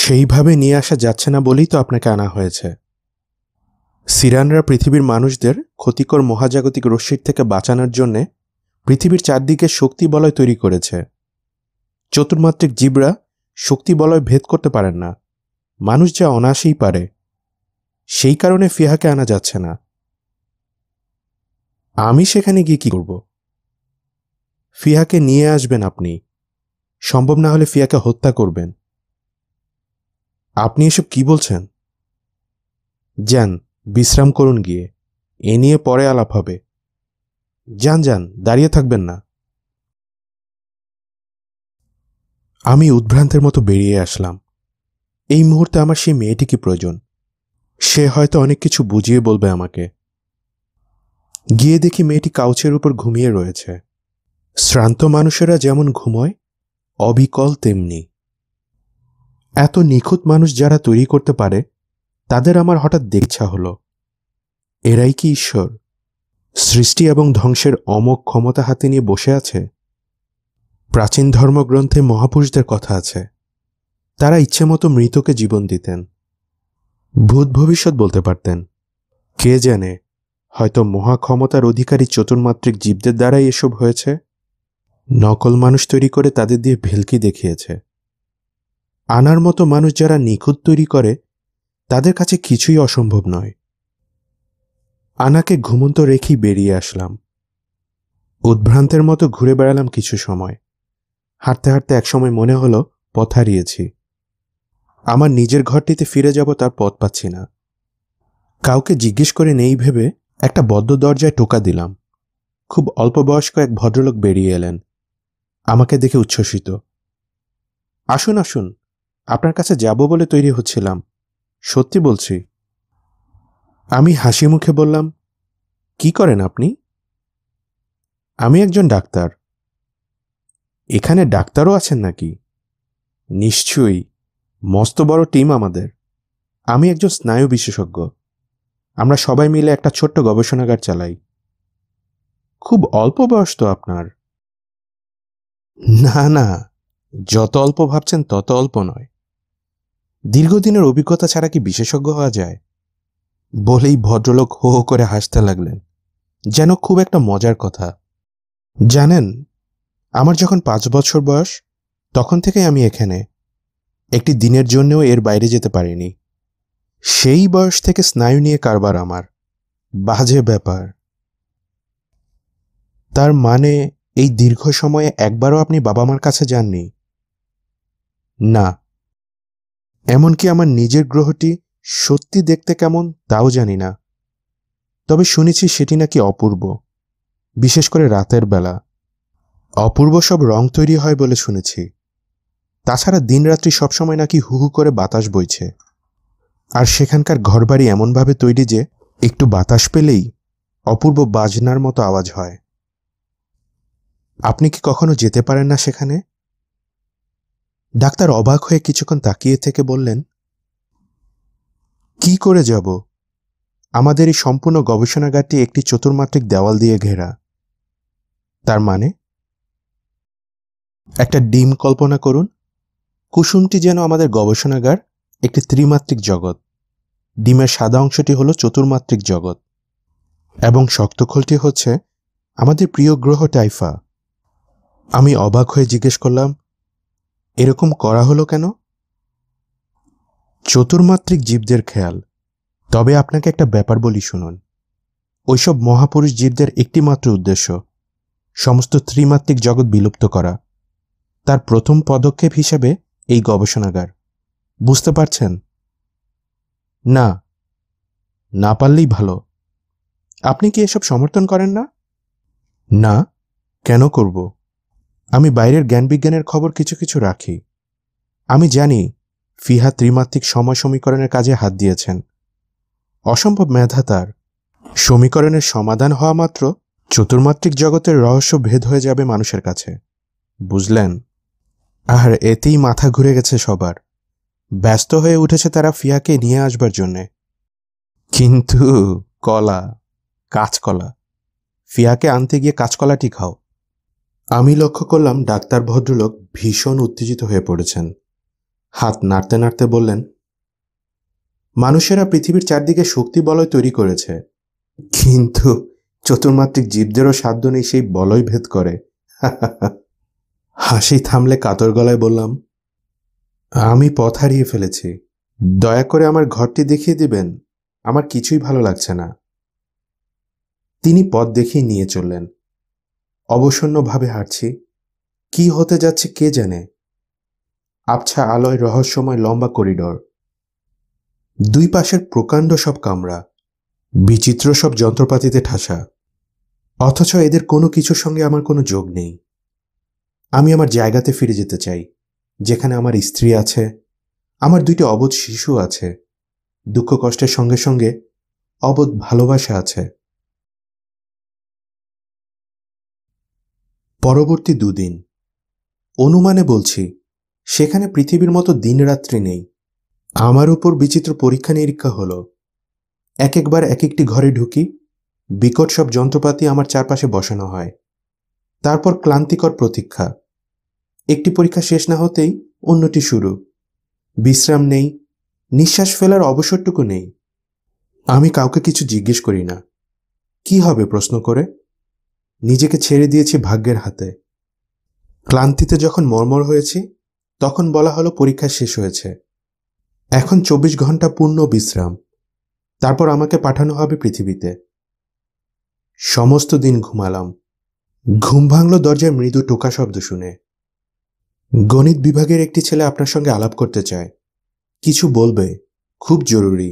সেইভাবে নিয়ে আসা যাচ্ছে না বলেই তো আপনাকে আনা হয়েছে সিরানরা পৃথিবীর মানুষদের ক্ষতিকর মহাজাগতিক রশ্মির থেকে বাঁচানোর জন্যে পৃথিবীর চারদিকে শক্তি বলয় তৈরি করেছে চতুর্মাত্রিক জীবরা শক্তি বলয় ভেদ করতে পারেন না মানুষ যা অনাসেই পারে সেই কারণে ফিহাকে আনা যাচ্ছে না আমি সেখানে গিয়ে কি করব ফিহাকে নিয়ে আসবেন আপনি সম্ভব না হলে ফিয়াকে হত্যা করবেন আপনি এসব কি বলছেন যান বিশ্রাম করুন গিয়ে এ নিয়ে পরে আলাপ হবে যান যান দাঁড়িয়ে থাকবেন না আমি উদ্ভ্রান্তের মতো বেরিয়ে আসলাম এই মুহূর্তে আমার সেই মেয়েটিকে প্রয়োজন সে হয়তো অনেক কিছু বুঝিয়ে বলবে আমাকে গিয়ে দেখি মেয়েটি কাউচের উপর ঘুমিয়ে রয়েছে শ্রান্ত মানুষেরা যেমন ঘুমোয় অবিকল তেমনি এত নিখুঁত মানুষ যারা তৈরি করতে পারে তাদের আমার হঠাৎ দেখছা হলো এরাই কি ঈশ্বর সৃষ্টি এবং ধ্বংসের অমোক ক্ষমতা হাতে নিয়ে বসে আছে প্রাচীন ধর্মগ্রন্থে মহাপুরুষদের কথা আছে তারা ইচ্ছে মতো মৃতকে জীবন দিতেন ভূত ভবিষ্যৎ বলতে পারতেন কে জানে হয়তো মহা ক্ষমতার অধিকারী চতুর্মাত্রিক জীবদের দ্বারাই এসব হয়েছে নকল মানুষ তৈরি করে তাদের দিয়ে ভেলকি দেখিয়েছে আনার মতো মানুষ যারা নিখুঁত তৈরি করে তাদের কাছে কিছুই অসম্ভব নয় আনাকে ঘুমন্ত রেখি বেরিয়ে আসলাম উদ্ভ্রান্তের মতো ঘুরে বেড়ালাম কিছু সময় হাঁটতে হাঁটতে একসময় মনে হলো পথ হারিয়েছি আমার নিজের ঘরটিতে ফিরে যাব তার পথ পাচ্ছি না কাউকে জিজ্ঞেস করে নেই ভেবে একটা বদ্ধ দরজায় টোকা দিলাম খুব অল্প বয়স্ক এক ভদ্রলোক বেরিয়ে এলেন আমাকে দেখে উচ্ছ্বসিত আসুন আসুন আপনার কাছে যাব বলে তৈরি হচ্ছিলাম সত্যি বলছি আমি হাসি মুখে বললাম কি করেন আপনি আমি একজন ডাক্তার এখানে ডাক্তারও আছেন নাকি নিশ্চয়ই মস্ত বড় টিম আমাদের আমি একজন স্নায়ু বিশেষজ্ঞ আমরা সবাই মিলে একটা ছোট্ট গবেষণাগার চালাই খুব অল্প বয়স তো আপনার না না যত অল্প ভাবছেন তত অল্প নয় দীর্ঘদিনের অভিজ্ঞতা ছাড়া কি বিশেষজ্ঞ হওয়া যায় বলেই ভদ্রলোক হো হো করে হাসতে লাগলেন যেন খুব একটা মজার কথা জানেন আমার যখন পাঁচ বছর বয়স তখন থেকে আমি এখানে একটি দিনের জন্যও এর বাইরে যেতে পারিনি সেই বয়স থেকে স্নায়ু নিয়ে কারবার আমার বাজে ব্যাপার তার মানে এই দীর্ঘ সময়ে একবারও আপনি বাবা মার কাছে যাননি না এমনকি আমার নিজের গ্রহটি সত্যি দেখতে কেমন তাও জানি না তবে শুনেছি সেটি নাকি অপূর্ব বিশেষ করে রাতের বেলা অপূর্ব সব রং তৈরি হয় বলে শুনেছি তাছাড়া দিনরাত্রি সবসময় নাকি হু হু করে বাতাস বইছে আর সেখানকার ঘরবাড়ি এমনভাবে তৈরি যে একটু বাতাস পেলেই অপূর্ব বাজনার মতো আওয়াজ হয় আপনি কি কখনো যেতে পারেন না সেখানে ডাক্তার অবাক হয়ে কিছুক্ষণ তাকিয়ে থেকে বললেন কি করে যাব আমাদের এই সম্পূর্ণ গবেষণাগারটি একটি চতুর্মাত্রিক দেওয়াল দিয়ে ঘেরা তার মানে একটা ডিম কল্পনা করুন কুসুমটি যেন আমাদের গবেষণাগার একটি ত্রিমাত্রিক জগৎ ডিমের সাদা অংশটি হলো চতুর্মাত্রিক জগৎ এবং শক্তখোলটি হচ্ছে আমাদের প্রিয় গ্রহ টাইফা আমি অবাক হয়ে জিজ্ঞেস করলাম এরকম করা হলো কেন চতুর্মাত্রিক জীবদের খেয়াল তবে আপনাকে একটা ব্যাপার বলি শুনুন ওইসব মহাপুরুষ জীবদের একটিমাত্র উদ্দেশ্য সমস্ত ত্রিমাত্রিক জগৎ বিলুপ্ত করা তার প্রথম পদক্ষেপ হিসেবে এই গবেষণাগার বুঝতে পারছেন না না পারলেই ভালো আপনি কি এসব সমর্থন করেন না না কেন করব আমি বাইরের জ্ঞানবিজ্ঞানের খবর কিছু কিছু রাখি আমি জানি ফিহা ত্রিমাত্রিক সময় সমীকরণের কাজে হাত দিয়েছেন অসম্ভব মেধা তার সমীকরণের সমাধান হওয়া মাত্র চতুর্মাত্রিক জগতের রহস্য ভেদ হয়ে যাবে মানুষের কাছে বুঝলেন আর এতেই মাথা ঘুরে গেছে সবার ব্যস্ত হয়ে উঠেছে তারা ফিয়াকে নিয়ে আসবার জন্যে কিন্তু কলা কাঁচকলা ফিয়াকে আনতে গিয়ে কাঁচকলাটি খাও আমি লক্ষ্য করলাম ডাক্তার ভদ্রলোক ভীষণ উত্তেজিত হয়ে পড়েছেন হাত নাড়তে নাড়তে বললেন মানুষেরা পৃথিবীর চারদিকে শক্তি বলয় তৈরি করেছে কিন্তু চতুর্মাত্রিক জীবদেরও সাধ্য নেই সেই বলয় ভেদ করে হাসি থামলে কাতর গলায় বললাম আমি পথ হারিয়ে ফেলেছি দয়া করে আমার ঘরটি দেখিয়ে দিবেন আমার কিছুই ভালো লাগছে না তিনি পথ দেখিয়ে নিয়ে চললেন অবসন্নভাবে হাঁটছি কি হতে যাচ্ছে কে জানে আবছা আলোয় রহস্যময় লম্বা করিডর দুই পাশের প্রকাণ্ড সব কামরা বিচিত্র সব যন্ত্রপাতিতে ঠাসা অথচ এদের কোনো কিছুর সঙ্গে আমার কোনো যোগ নেই আমি আমার জায়গাতে ফিরে যেতে চাই যেখানে আমার স্ত্রী আছে আমার দুইটি অবোধ শিশু আছে দুঃখ কষ্টের সঙ্গে সঙ্গে অবোধ ভালোবাসা আছে পরবর্তী দুদিন অনুমানে বলছি সেখানে পৃথিবীর মতো দিনরাত্রি নেই আমার উপর বিচিত্র পরীক্ষা নিরীক্ষা হলো এক একবার এক একটি ঘরে ঢুকি বিকট সব যন্ত্রপাতি আমার চারপাশে বসানো হয় তারপর ক্লান্তিকর প্রতীক্ষা একটি পরীক্ষা শেষ না হতেই অন্যটি শুরু বিশ্রাম নেই নিঃশ্বাস ফেলার অবসরটুকু নেই আমি কাউকে কিছু জিজ্ঞেস করি না কি হবে প্রশ্ন করে নিজেকে ছেড়ে দিয়েছি ভাগ্যের হাতে ক্লান্তিতে যখন মর্মর হয়েছি তখন বলা হলো পরীক্ষা শেষ হয়েছে এখন চব্বিশ ঘন্টা পূর্ণ বিশ্রাম তারপর আমাকে পাঠানো হবে পৃথিবীতে সমস্ত দিন ঘুমালাম ঘুম ভাঙল দরজায় মৃদু টোকা শব্দ শুনে গণিত বিভাগের একটি ছেলে আপনার সঙ্গে আলাপ করতে চায় কিছু বলবে খুব জরুরি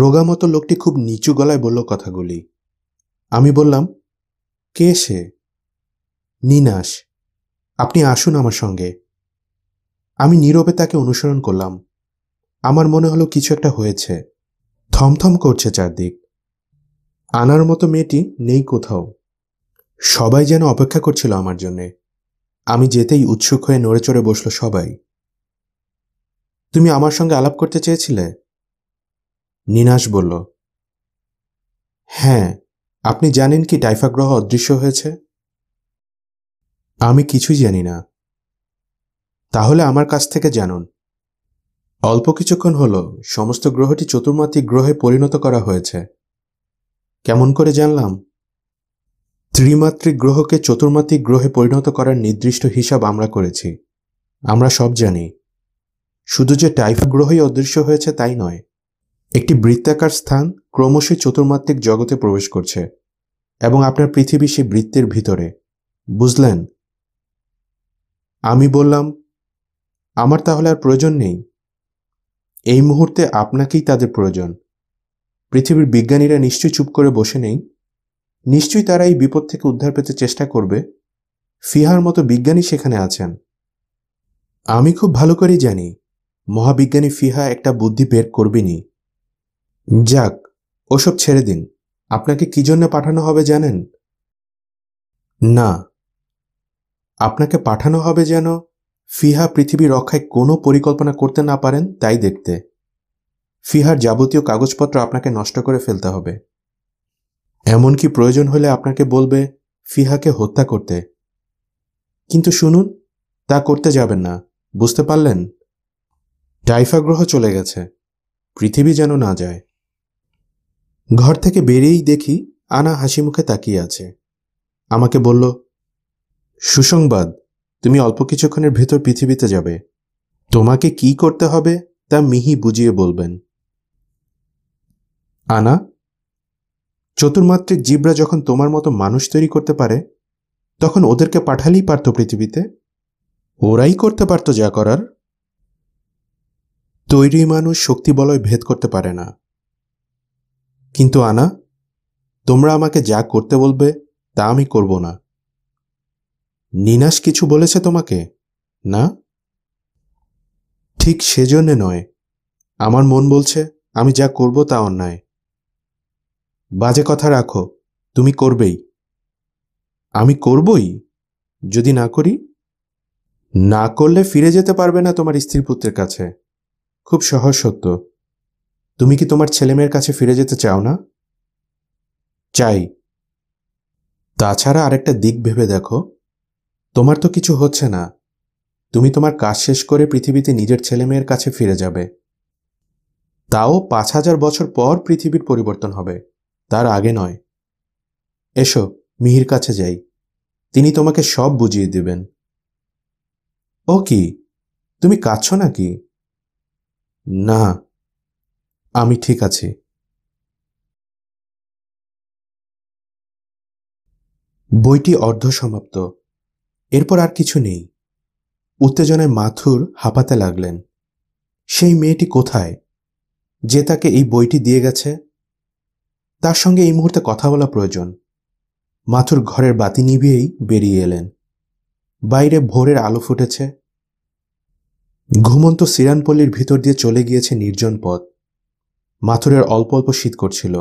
রোগা মতো লোকটি খুব নিচু গলায় বলল কথাগুলি আমি বললাম কে সে নিনাস আপনি আসুন আমার সঙ্গে আমি নীরবে তাকে অনুসরণ করলাম আমার মনে হলো কিছু একটা হয়েছে থমথম করছে চারদিক আনার মতো মেয়েটি নেই কোথাও সবাই যেন অপেক্ষা করছিল আমার জন্যে আমি যেতেই উৎসুক হয়ে নড়ে চড়ে বসলো সবাই তুমি আমার সঙ্গে আলাপ করতে চেয়েছিলে নিনাস বলল হ্যাঁ আপনি জানেন কি টাইফা গ্রহ অদৃশ্য হয়েছে আমি কিছুই জানি না তাহলে আমার কাছ থেকে জানুন অল্প কিছুক্ষণ হল সমস্ত গ্রহটি চতুর্মাত্রিক গ্রহে পরিণত করা হয়েছে কেমন করে জানলাম ত্রিমাত্রিক গ্রহকে চতুর্মাত্রিক গ্রহে পরিণত করার নির্দিষ্ট হিসাব আমরা করেছি আমরা সব জানি শুধু যে টাইফ গ্রহই অদৃশ্য হয়েছে তাই নয় একটি বৃত্তাকার স্থান ক্রমশই চতুর্মাত্রিক জগতে প্রবেশ করছে এবং আপনার পৃথিবী সেই বৃত্তের ভিতরে বুঝলেন আমি বললাম আমার তাহলে আর প্রয়োজন নেই এই মুহূর্তে আপনাকেই তাদের প্রয়োজন পৃথিবীর বিজ্ঞানীরা নিশ্চয়ই চুপ করে বসে নেই নিশ্চয়ই তারা এই বিপদ থেকে উদ্ধার পেতে চেষ্টা করবে ফিহার মতো বিজ্ঞানী সেখানে আছেন আমি খুব ভালো করেই জানি মহাবিজ্ঞানী ফিহা একটা বুদ্ধি বের করবেনি যাক ওসব ছেড়ে দিন আপনাকে কি জন্য পাঠানো হবে জানেন না আপনাকে পাঠানো হবে যেন ফিহা পৃথিবী রক্ষায় কোনো পরিকল্পনা করতে না পারেন তাই দেখতে ফিহার যাবতীয় কাগজপত্র আপনাকে নষ্ট করে ফেলতে হবে এমনকি প্রয়োজন হলে আপনাকে বলবে ফিহাকে হত্যা করতে কিন্তু শুনুন তা করতে যাবেন না বুঝতে পারলেন টাইফা গ্রহ চলে গেছে পৃথিবী যেন না যায় ঘর থেকে বেরিয়েই দেখি আনা হাসি মুখে তাকিয়ে আছে আমাকে বলল সুসংবাদ তুমি অল্প কিছুক্ষণের ভেতর পৃথিবীতে যাবে তোমাকে কি করতে হবে তা মিহি বুঝিয়ে বলবেন আনা চতুর্মাত্রিক জীবরা যখন তোমার মতো মানুষ তৈরি করতে পারে তখন ওদেরকে পাঠালেই পারত পৃথিবীতে ওরাই করতে পারত যা করার তৈরি মানুষ শক্তি বলয় ভেদ করতে পারে না কিন্তু আনা তোমরা আমাকে যা করতে বলবে তা আমি করব না নিনাশ কিছু বলেছে তোমাকে না ঠিক সেজন্যে নয় আমার মন বলছে আমি যা করব তা অন্যায় বাজে কথা রাখো তুমি করবেই আমি করবই যদি না করি না করলে ফিরে যেতে পারবে না তোমার স্ত্রী পুত্রের কাছে খুব সহজ সত্য তুমি কি তোমার ছেলেমেয়ের কাছে ফিরে যেতে চাও না চাই তাছাড়া আরেকটা দিক ভেবে দেখো তোমার তো কিছু হচ্ছে না তুমি তোমার কাজ শেষ করে পৃথিবীতে নিজের ছেলেমেয়ের কাছে ফিরে যাবে তাও পাঁচ হাজার বছর পর পৃথিবীর পরিবর্তন হবে তার আগে নয় এসো মিহির কাছে যাই তিনি তোমাকে সব বুঝিয়ে দেবেন ও কি তুমি কাঁদছ নাকি না আমি ঠিক আছি বইটি অর্ধসমাপ্ত এরপর আর কিছু নেই উত্তেজনায় মাথুর হাঁপাতে লাগলেন সেই মেয়েটি কোথায় যে তাকে এই বইটি দিয়ে গেছে তার সঙ্গে এই মুহূর্তে কথা বলা প্রয়োজন মাথুর ঘরের বাতি নিভিয়েই বেরিয়ে এলেন বাইরে ভোরের আলো ফুটেছে ঘুমন্ত সিরানপল্লির ভিতর দিয়ে চলে গিয়েছে নির্জন পথ মাথুরের অল্প অল্প শীত করছিল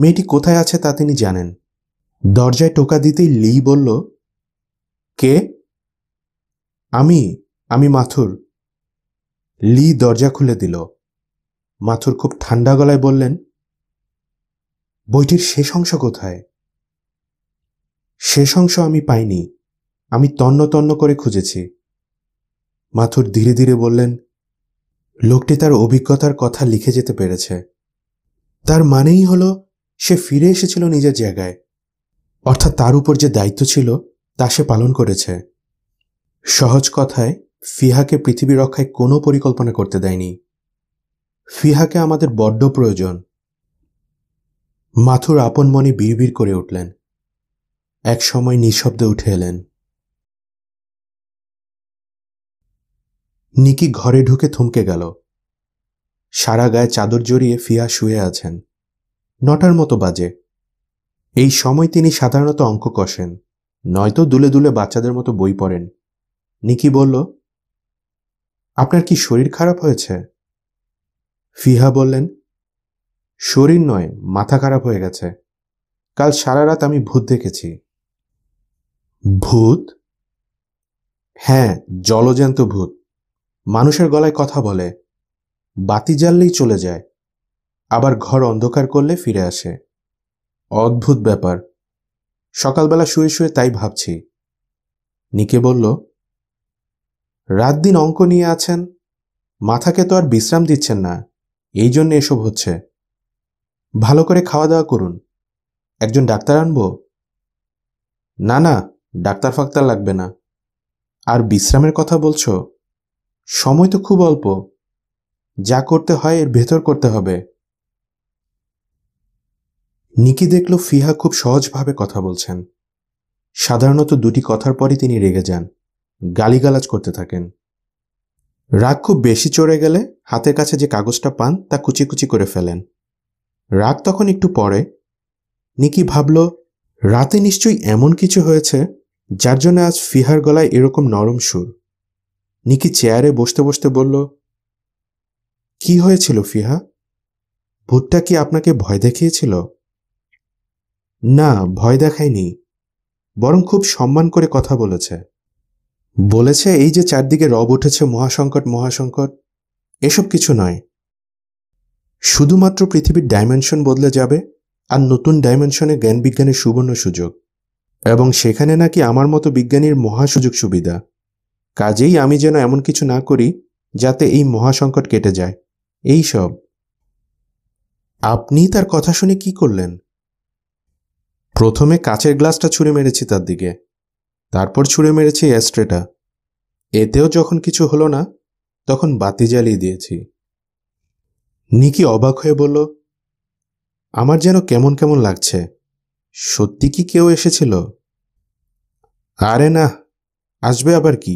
মেয়েটি কোথায় আছে তা তিনি জানেন দরজায় টোকা দিতেই লি বলল কে আমি আমি মাথুর লি দরজা খুলে দিল মাথুর খুব ঠান্ডা গলায় বললেন বইটির শেষ অংশ কোথায় শেষ অংশ আমি পাইনি আমি তন্ন তন্ন করে খুঁজেছি মাথুর ধীরে ধীরে বললেন লোকটি তার অভিজ্ঞতার কথা লিখে যেতে পেরেছে তার মানেই হল সে ফিরে এসেছিল নিজের জায়গায় অর্থাৎ তার উপর যে দায়িত্ব ছিল তা সে পালন করেছে সহজ কথায় ফিহাকে পৃথিবী রক্ষায় কোনো পরিকল্পনা করতে দেয়নি ফিহাকে আমাদের বড্ড প্রয়োজন মাথুর আপন মনে বিড়বিড় করে উঠলেন এক সময় নিঃশব্দে উঠে এলেন নিকি ঘরে ঢুকে থমকে গেল সারা গায়ে চাদর জড়িয়ে ফিয়া শুয়ে আছেন নটার মতো বাজে এই সময় তিনি সাধারণত অঙ্ক কষেন নয়তো দুলে দুলে বাচ্চাদের মতো বই পড়েন নিকি বলল আপনার কি শরীর খারাপ হয়েছে ফিহা বললেন শরীর নয় মাথা খারাপ হয়ে গেছে কাল সারা রাত আমি ভূত দেখেছি ভূত হ্যাঁ জলজ্যান্ত ভূত মানুষের গলায় কথা বলে বাতি জ্বাললেই চলে যায় আবার ঘর অন্ধকার করলে ফিরে আসে অদ্ভুত ব্যাপার সকালবেলা শুয়ে শুয়ে তাই ভাবছি নিকে বলল রাত দিন অঙ্ক নিয়ে আছেন মাথাকে তো আর বিশ্রাম দিচ্ছেন না এই জন্য এসব হচ্ছে ভালো করে খাওয়া দাওয়া করুন একজন ডাক্তার আনবো না না ডাক্তার ফাক্তার লাগবে না আর বিশ্রামের কথা বলছ সময় তো খুব অল্প যা করতে হয় এর ভেতর করতে হবে নিকি দেখল ফিহা খুব সহজভাবে কথা বলছেন সাধারণত দুটি কথার পরই তিনি রেগে যান গালিগালাজ করতে থাকেন রাগ খুব বেশি চড়ে গেলে হাতের কাছে যে কাগজটা পান তা কুচি কুচি করে ফেলেন রাত তখন একটু পরে নিকি ভাবল রাতে নিশ্চয়ই এমন কিছু হয়েছে যার জন্য আজ ফিহার গলায় এরকম নরম সুর নিকি চেয়ারে বসতে বসতে বলল কি হয়েছিল ফিহা ভূতটা কি আপনাকে ভয় দেখিয়েছিল না ভয় দেখায়নি বরং খুব সম্মান করে কথা বলেছে বলেছে এই যে চারদিকে রব উঠেছে মহাসংকট মহাসংকট এসব কিছু নয় শুধুমাত্র পৃথিবীর ডাইমেনশন বদলে যাবে আর নতুন ডাইমেনশনে জ্ঞান বিজ্ঞানের সুবর্ণ সুযোগ এবং সেখানে নাকি আমার মতো বিজ্ঞানীর মহা সুযোগ সুবিধা কাজেই আমি যেন এমন কিছু না করি যাতে এই মহাসংকট কেটে যায় এই সব আপনি তার কথা শুনে কি করলেন প্রথমে কাচের গ্লাসটা ছুঁড়ে মেরেছি তার দিকে তারপর ছুঁড়ে মেরেছি অ্যাস্ট্রেটা এতেও যখন কিছু হলো না তখন বাতি জ্বালিয়ে দিয়েছি নিকি অবাক হয়ে বলল আমার যেন কেমন কেমন লাগছে সত্যি কি কেউ এসেছিল আরে না আসবে আবার কি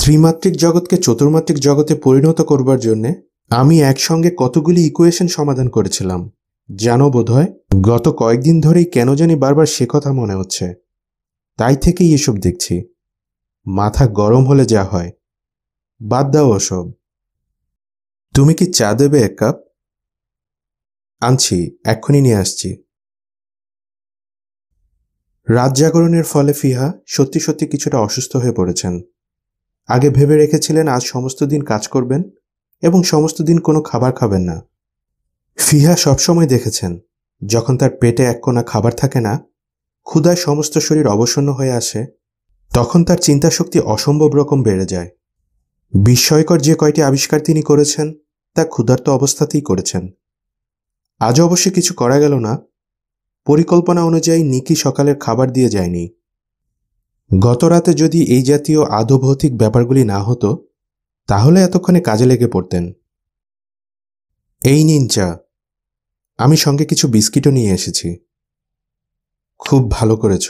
ত্রিমাত্রিক জগৎকে চতুর্মাত্রিক জগতে পরিণত করবার জন্যে আমি একসঙ্গে কতগুলি ইকুয়েশন সমাধান করেছিলাম জানো বোধহয় গত কয়েকদিন ধরেই কেন জানি বারবার সে কথা মনে হচ্ছে তাই থেকেই এসব দেখছি মাথা গরম হলে যা হয় বাদ দাও ওসব তুমি কি চা দেবে এক কাপ আনছি এক্ষুনি নিয়ে আসছি রাত জাগরণের ফলে ফিহা সত্যি সত্যি কিছুটা অসুস্থ হয়ে পড়েছেন আগে ভেবে রেখেছিলেন আজ সমস্ত দিন কাজ করবেন এবং সমস্ত দিন কোনো খাবার খাবেন না ফিহা সবসময় দেখেছেন যখন তার পেটে এক কোনা খাবার থাকে না ক্ষুদায় সমস্ত শরীর অবসন্ন হয়ে আসে তখন তার চিন্তাশক্তি অসম্ভব রকম বেড়ে যায় বিস্ময়কর যে কয়টি আবিষ্কার তিনি করেছেন তা ক্ষুধার্ত অবস্থাতেই করেছেন আজ অবশ্যই কিছু করা গেল না পরিকল্পনা অনুযায়ী নিকি সকালের খাবার দিয়ে যায়নি গত রাতে যদি এই জাতীয় আধভৌতিক ব্যাপারগুলি না হতো তাহলে এতক্ষণে কাজে লেগে পড়তেন এই নিন চা আমি সঙ্গে কিছু বিস্কিটও নিয়ে এসেছি খুব ভালো করেছ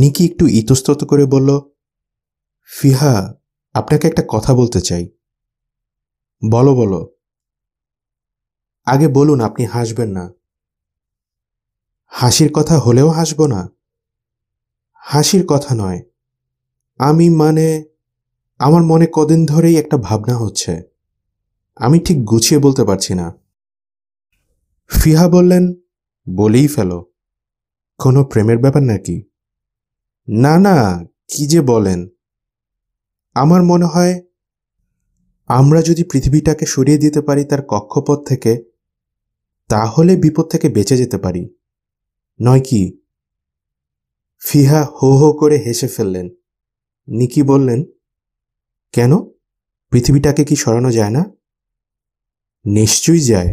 নিকি একটু ইতস্তত করে বলল ফিহা আপনাকে একটা কথা বলতে চাই বলো বলো আগে বলুন আপনি হাসবেন না হাসির কথা হলেও হাসব না হাসির কথা নয় আমি মানে আমার মনে কদিন ধরেই একটা ভাবনা হচ্ছে আমি ঠিক গুছিয়ে বলতে পারছি না ফিহা বললেন বলেই ফেলো কোনো প্রেমের ব্যাপার নাকি না না কি যে বলেন আমার মনে হয় আমরা যদি পৃথিবীটাকে সরিয়ে দিতে পারি তার কক্ষপথ থেকে তাহলে বিপদ থেকে বেঁচে যেতে পারি নয় কি ফিহা হো হো করে হেসে ফেললেন নিকি বললেন কেন পৃথিবীটাকে কি সরানো যায় না নিশ্চয়ই যায়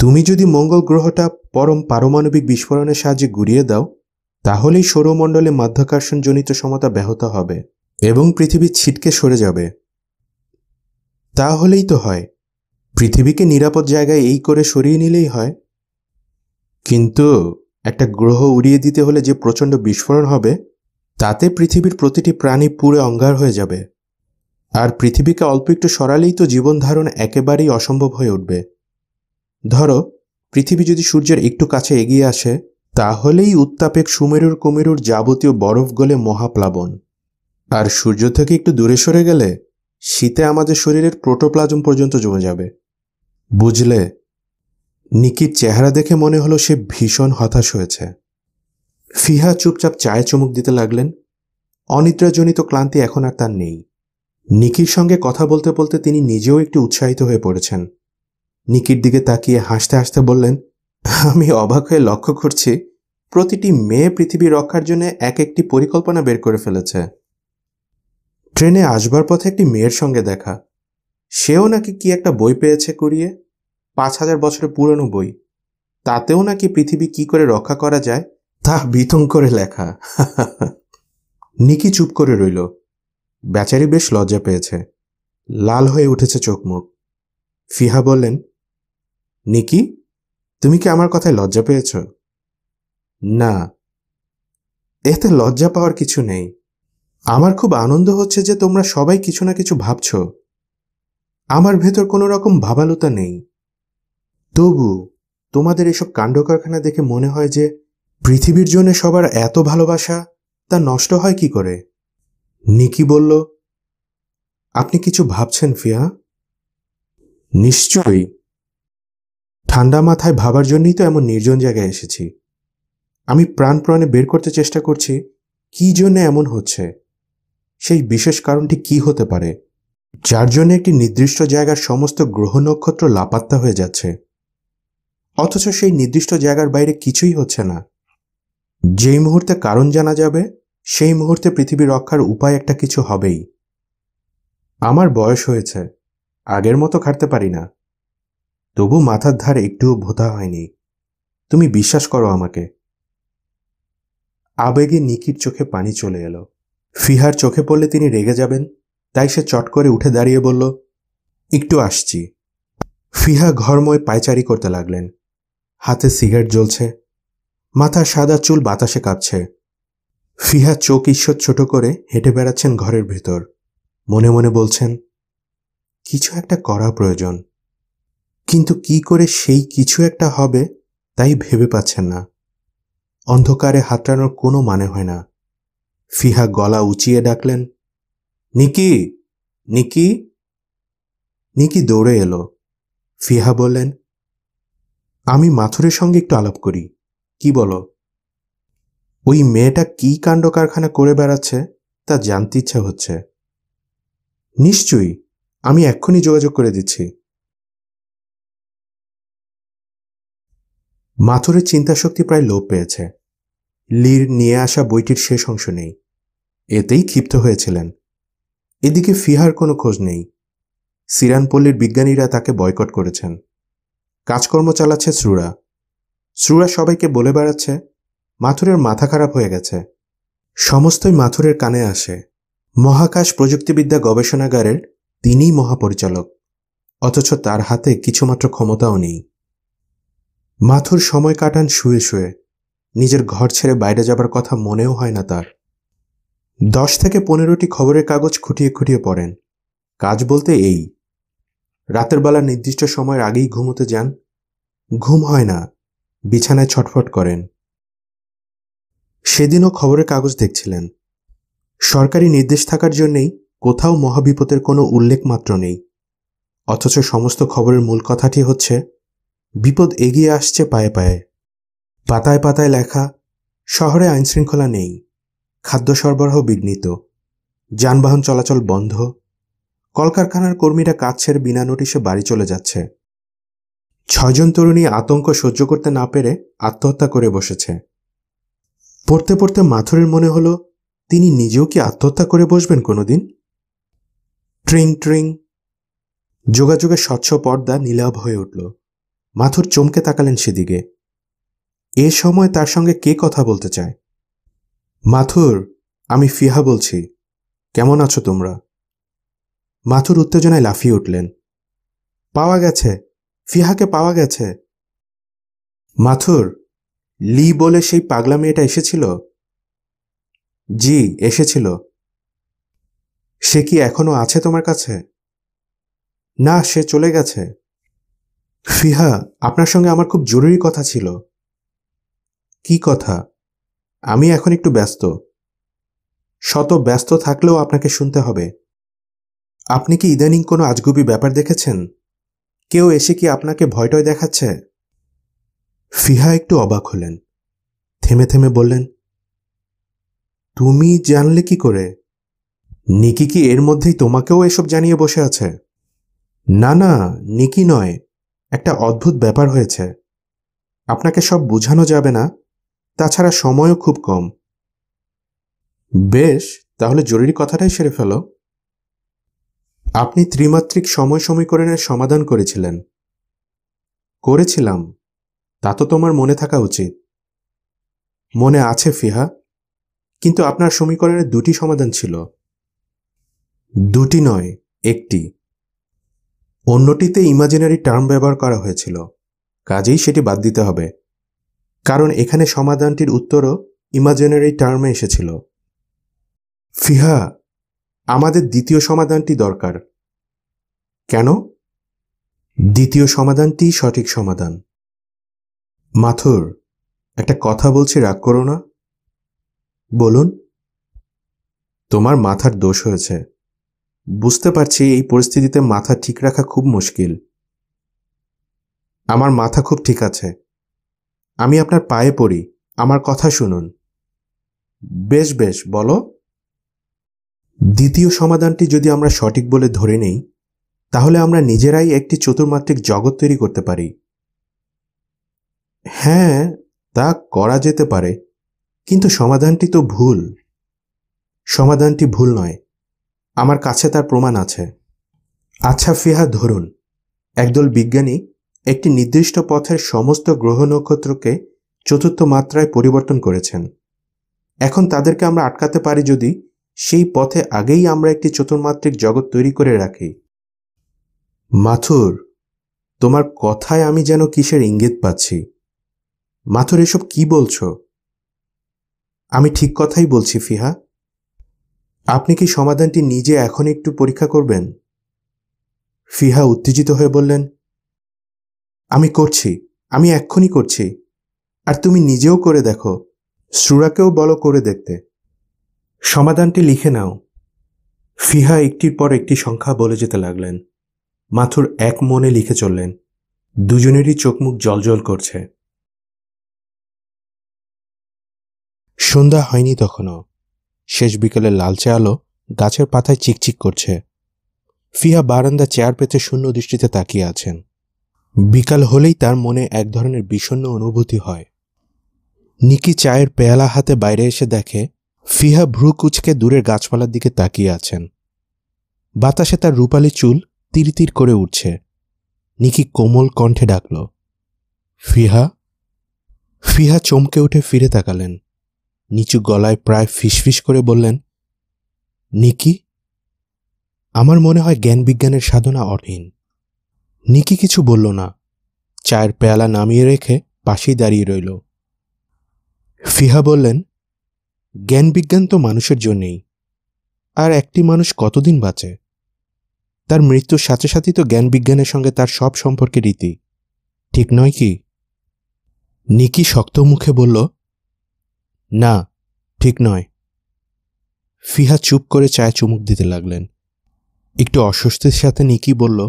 তুমি যদি মঙ্গল গ্রহটা পরম পারমাণবিক বিস্ফোরণের সাহায্যে গুড়িয়ে দাও তাহলেই সৌরমণ্ডলে মাধ্যাকর্ষণজনিত সমতা ব্যাহত হবে এবং পৃথিবী ছিটকে সরে যাবে তা হলেই তো হয় পৃথিবীকে নিরাপদ জায়গায় এই করে সরিয়ে নিলেই হয় কিন্তু একটা গ্রহ উড়িয়ে দিতে হলে যে প্রচণ্ড বিস্ফোরণ হবে তাতে পৃথিবীর প্রতিটি প্রাণী পুরে অঙ্গার হয়ে যাবে আর পৃথিবীকে অল্প একটু সরালেই তো জীবন ধারণ একেবারেই অসম্ভব হয়ে উঠবে ধরো পৃথিবী যদি সূর্যের একটু কাছে এগিয়ে আসে তাহলেই উত্তাপেক সুমেরুর কুমেরুর যাবতীয় বরফ গলে মহাপ্লাবন আর সূর্য থেকে একটু দূরে সরে গেলে শীতে আমাদের শরীরের প্রোটোপ্লাজম পর্যন্ত জমে যাবে বুঝলে নিকির চেহারা দেখে মনে হলো সে ভীষণ হতাশ হয়েছে ফিহা চুপচাপ চায়ে চমুক দিতে লাগলেন অনিদ্রাজনিত ক্লান্তি এখন আর তার নেই নিকির সঙ্গে কথা বলতে বলতে তিনি নিজেও একটু উৎসাহিত হয়ে পড়েছেন নিকির দিকে তাকিয়ে হাসতে হাসতে বললেন আমি অবাক হয়ে লক্ষ্য করছি প্রতিটি মেয়ে পৃথিবী রক্ষার জন্য এক একটি পরিকল্পনা বের করে ফেলেছে ট্রেনে আসবার পথে একটি মেয়ের সঙ্গে দেখা সেও নাকি কি একটা বই পেয়েছে কুড়িয়ে পাঁচ হাজার বছরের পুরনো বই তাতেও নাকি পৃথিবী কি করে রক্ষা করা যায় তা বিতং করে লেখা নিকি চুপ করে রইল বেচারি বেশ লজ্জা পেয়েছে লাল হয়ে উঠেছে চোখ মুখ ফিহা বললেন নিকি তুমি কি আমার কথায় লজ্জা পেয়েছ না এতে লজ্জা পাওয়ার কিছু নেই আমার খুব আনন্দ হচ্ছে যে তোমরা সবাই কিছু না কিছু ভাবছ আমার ভেতর কোনো রকম ভাবালতা নেই তবু তোমাদের এসব কাণ্ড কারখানা দেখে মনে হয় যে পৃথিবীর জন্য সবার এত ভালোবাসা তা নষ্ট হয় কি করে নিকি বলল আপনি কিছু ভাবছেন ফিয়া নিশ্চয়ই ঠান্ডা মাথায় ভাবার জন্যই তো এমন নির্জন জায়গায় এসেছি আমি প্রাণপ্রাণে বের করতে চেষ্টা করছি কি জন্য এমন হচ্ছে সেই বিশেষ কারণটি কি হতে পারে যার জন্য একটি নির্দিষ্ট জায়গার সমস্ত গ্রহ নক্ষত্র লাপাত্তা হয়ে যাচ্ছে অথচ সেই নির্দিষ্ট জায়গার বাইরে কিছুই হচ্ছে না যেই মুহূর্তে কারণ জানা যাবে সেই মুহূর্তে পৃথিবী রক্ষার উপায় একটা কিছু হবেই আমার বয়স হয়েছে আগের মতো খাটতে পারি না তবু মাথার ধার একটুও ভোতা হয়নি তুমি বিশ্বাস করো আমাকে আবেগে নিকির চোখে পানি চলে এলো ফিহার চোখে পড়লে তিনি রেগে যাবেন তাই সে চট করে উঠে দাঁড়িয়ে বলল একটু আসছি ফিহা ঘরময় পায়চারি করতে লাগলেন হাতে সিগারেট জ্বলছে মাথা সাদা চুল বাতাসে কাঁপছে ফিহা চোখ ঈশ্বর ছোট করে হেঁটে বেড়াচ্ছেন ঘরের ভেতর মনে মনে বলছেন কিছু একটা করা প্রয়োজন কিন্তু কি করে সেই কিছু একটা হবে তাই ভেবে পাচ্ছেন না অন্ধকারে হাতড়ানোর কোনো মানে হয় না ফিহা গলা উঁচিয়ে ডাকলেন নিকি নিকি নিকি দৌড়ে এলো ফিহা বললেন আমি মাথুরের সঙ্গে একটু আলাপ করি কি বলো ওই মেয়েটা কি কাণ্ড কারখানা করে বেড়াচ্ছে তা জানতে ইচ্ছা হচ্ছে নিশ্চয়ই আমি এক্ষুনি যোগাযোগ করে দিচ্ছি মাথুরের চিন্তাশক্তি প্রায় লোপ পেয়েছে লির নিয়ে আসা বইটির শেষ অংশ নেই এতেই ক্ষিপ্ত হয়েছিলেন এদিকে ফিহার কোনো খোঁজ নেই সিরানপল্লির বিজ্ঞানীরা তাকে বয়কট করেছেন কাজকর্ম চালাচ্ছে শ্রুরা শ্রুরা সবাইকে বলে বেড়াচ্ছে মাথুরের মাথা খারাপ হয়ে গেছে সমস্তই মাথুরের কানে আসে মহাকাশ প্রযুক্তিবিদ্যা গবেষণাগারের তিনিই মহাপরিচালক অথচ তার হাতে কিছুমাত্র ক্ষমতাও নেই মাথুর সময় কাটান শুয়ে শুয়ে নিজের ঘর ছেড়ে বাইরে যাবার কথা মনেও হয় না তার দশ থেকে পনেরোটি খবরের কাগজ খুঁটিয়ে খুঁটিয়ে পড়েন কাজ বলতে এই রাতের বেলা নির্দিষ্ট সময়ের আগেই ঘুমোতে যান ঘুম হয় না বিছানায় ছটফট করেন সেদিনও খবরের কাগজ দেখছিলেন সরকারি নির্দেশ থাকার জন্যেই কোথাও মহাবিপদের কোনো উল্লেখ মাত্র নেই অথচ সমস্ত খবরের মূল কথাটি হচ্ছে বিপদ এগিয়ে আসছে পায়ে পায়ে পাতায় পাতায় লেখা শহরে আইনশৃঙ্খলা নেই খাদ্য সরবরাহ বিঘ্নিত যানবাহন চলাচল বন্ধ কলকারখানার কর্মীরা কাজ ছেড়ে বিনা নোটিশে বাড়ি চলে যাচ্ছে ছয়জন তরুণী আতঙ্ক সহ্য করতে না পেরে আত্মহত্যা করে বসেছে পড়তে পড়তে মাথুরের মনে হলো তিনি নিজেও কি আত্মহত্যা করে বসবেন কোনোদিন ট্রিং ট্রিং যোগাযোগের স্বচ্ছ পর্দা নীলাভ হয়ে উঠল মাথুর চমকে তাকালেন সেদিকে এ সময় তার সঙ্গে কে কথা বলতে চায় মাথুর আমি ফিহা বলছি কেমন আছো তোমরা মাথুর উত্তেজনায় লাফিয়ে উঠলেন পাওয়া গেছে ফিহাকে পাওয়া গেছে মাথুর লি বলে সেই পাগলা মেয়েটা এসেছিল জি এসেছিল সে কি এখনো আছে তোমার কাছে না সে চলে গেছে ফিহা আপনার সঙ্গে আমার খুব জরুরি কথা ছিল কি কথা আমি এখন একটু ব্যস্ত শত ব্যস্ত থাকলেও আপনাকে শুনতে হবে আপনি কি ইদানিং কোনো আজগুবি ব্যাপার দেখেছেন কেউ এসে কি আপনাকে ভয়টয় দেখাচ্ছে ফিহা একটু অবাক হলেন থেমে থেমে বললেন তুমি জানলে কি করে নিকি কি এর মধ্যেই তোমাকেও এসব জানিয়ে বসে আছে না না নিকি নয় একটা অদ্ভুত ব্যাপার হয়েছে আপনাকে সব বোঝানো যাবে না তাছাড়া সময়ও খুব কম বেশ তাহলে জরুরি কথাটাই সেরে ফেল আপনি ত্রিমাত্রিক সময় সমীকরণের সমাধান করেছিলেন করেছিলাম তা তো তোমার মনে থাকা উচিত মনে আছে ফিহা কিন্তু আপনার সমীকরণের দুটি সমাধান ছিল দুটি নয় একটি অন্যটিতে ইমাজিনারি টার্ম ব্যবহার করা হয়েছিল কাজেই সেটি বাদ দিতে হবে কারণ এখানে সমাধানটির উত্তরও ইমাজিনারি টার্মে এসেছিল ফিহা আমাদের দ্বিতীয় সমাধানটি দরকার কেন দ্বিতীয় সমাধানটি সঠিক সমাধান মাথুর একটা কথা বলছি রাগ করো না বলুন তোমার মাথার দোষ হয়েছে বুঝতে পারছি এই পরিস্থিতিতে মাথা ঠিক রাখা খুব মুশকিল আমার মাথা খুব ঠিক আছে আমি আপনার পায়ে পড়ি আমার কথা শুনুন বেশ বেশ বলো দ্বিতীয় সমাধানটি যদি আমরা সঠিক বলে ধরে নেই তাহলে আমরা নিজেরাই একটি চতুর্মাত্রিক জগৎ তৈরি করতে পারি হ্যাঁ তা করা যেতে পারে কিন্তু সমাধানটি তো ভুল সমাধানটি ভুল নয় আমার কাছে তার প্রমাণ আছে আচ্ছা ফিহা ধরুন একদল বিজ্ঞানী একটি নির্দিষ্ট পথের সমস্ত গ্রহ নক্ষত্রকে চতুর্থ মাত্রায় পরিবর্তন করেছেন এখন তাদেরকে আমরা আটকাতে পারি যদি সেই পথে আগেই আমরা একটি চতুর্মাত্রিক জগৎ তৈরি করে রাখি মাথুর তোমার কথায় আমি যেন কিসের ইঙ্গিত পাচ্ছি মাথুর এসব কি বলছো আমি ঠিক কথাই বলছি ফিহা আপনি কি সমাধানটি নিজে এখন একটু পরীক্ষা করবেন ফিহা উত্তেজিত হয়ে বললেন আমি করছি আমি এক্ষুনি করছি আর তুমি নিজেও করে দেখো সুরাকেও বলো করে দেখতে সমাধানটি লিখে নাও ফিহা একটির পর একটি সংখ্যা বলে যেতে লাগলেন মাথুর এক মনে লিখে চললেন দুজনেরই চোখ মুখ জলজল করছে সন্ধ্যা হয়নি তখনও শেষ বিকেলে লালচে আলো গাছের পাতায় চিকচিক করছে ফিহা বারান্দা চেয়ার পেতে শূন্য দৃষ্টিতে তাকিয়ে আছেন বিকাল হলেই তার মনে এক ধরনের বিষণ্ন অনুভূতি হয় নিকি চায়ের পেয়ালা হাতে বাইরে এসে দেখে ফিহা ভ্রু কুচকে দূরের গাছপালার দিকে তাকিয়ে আছেন বাতাসে তার রূপালি চুল তিরতির করে উঠছে নিকি কোমল কণ্ঠে ডাকল ফিহা ফিহা চমকে উঠে ফিরে তাকালেন নিচু গলায় প্রায় ফিসফিস করে বললেন নিকি আমার মনে হয় জ্ঞান বিজ্ঞানের সাধনা অর্হীন নিকি কিছু বলল না চায়ের পেয়ালা নামিয়ে রেখে পাশেই দাঁড়িয়ে রইল ফিহা বললেন জ্ঞান বিজ্ঞান তো মানুষের জন্যেই আর একটি মানুষ কতদিন বাঁচে তার মৃত্যুর সাথে সাথে তো জ্ঞান বিজ্ঞানের সঙ্গে তার সব সম্পর্কে রীতি ঠিক নয় কি নিকি শক্ত মুখে বলল না ঠিক নয় ফিহা চুপ করে চায়ে চুমুক দিতে লাগলেন একটু অস্বস্তির সাথে নিকি বলল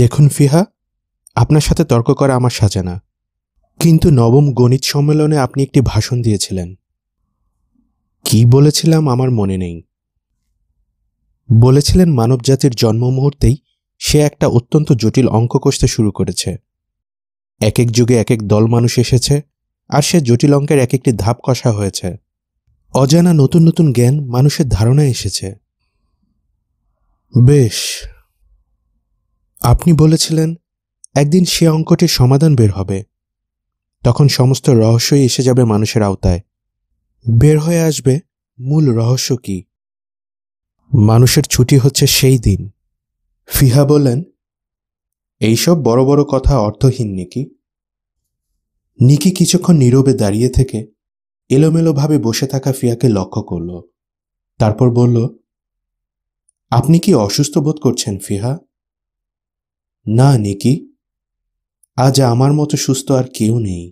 দেখুন ফিহা আপনার সাথে তর্ক করা আমার সাজে না কিন্তু নবম গণিত সম্মেলনে আপনি একটি ভাষণ দিয়েছিলেন কি বলেছিলাম আমার মনে নেই বলেছিলেন মানবজাতির জন্ম মুহূর্তেই সে একটা অত্যন্ত জটিল অঙ্ক কষতে শুরু করেছে এক এক যুগে এক এক দল মানুষ এসেছে আর সে জটিল অঙ্কের এক একটি ধাপ কষা হয়েছে অজানা নতুন নতুন জ্ঞান মানুষের ধারণায় এসেছে বেশ আপনি বলেছিলেন একদিন সে অঙ্কটির সমাধান বের হবে তখন সমস্ত রহস্যই এসে যাবে মানুষের আওতায় বের হয়ে আসবে মূল রহস্য কি মানুষের ছুটি হচ্ছে সেই দিন ফিহা বললেন এইসব বড় বড় কথা অর্থহীন নিকি নিকি কিছুক্ষণ নীরবে দাঁড়িয়ে থেকে এলোমেলোভাবে বসে থাকা ফিয়াকে লক্ষ্য করল তারপর বলল আপনি কি অসুস্থ বোধ করছেন ফিহা না নিকি আজ আমার মতো সুস্থ আর কেউ নেই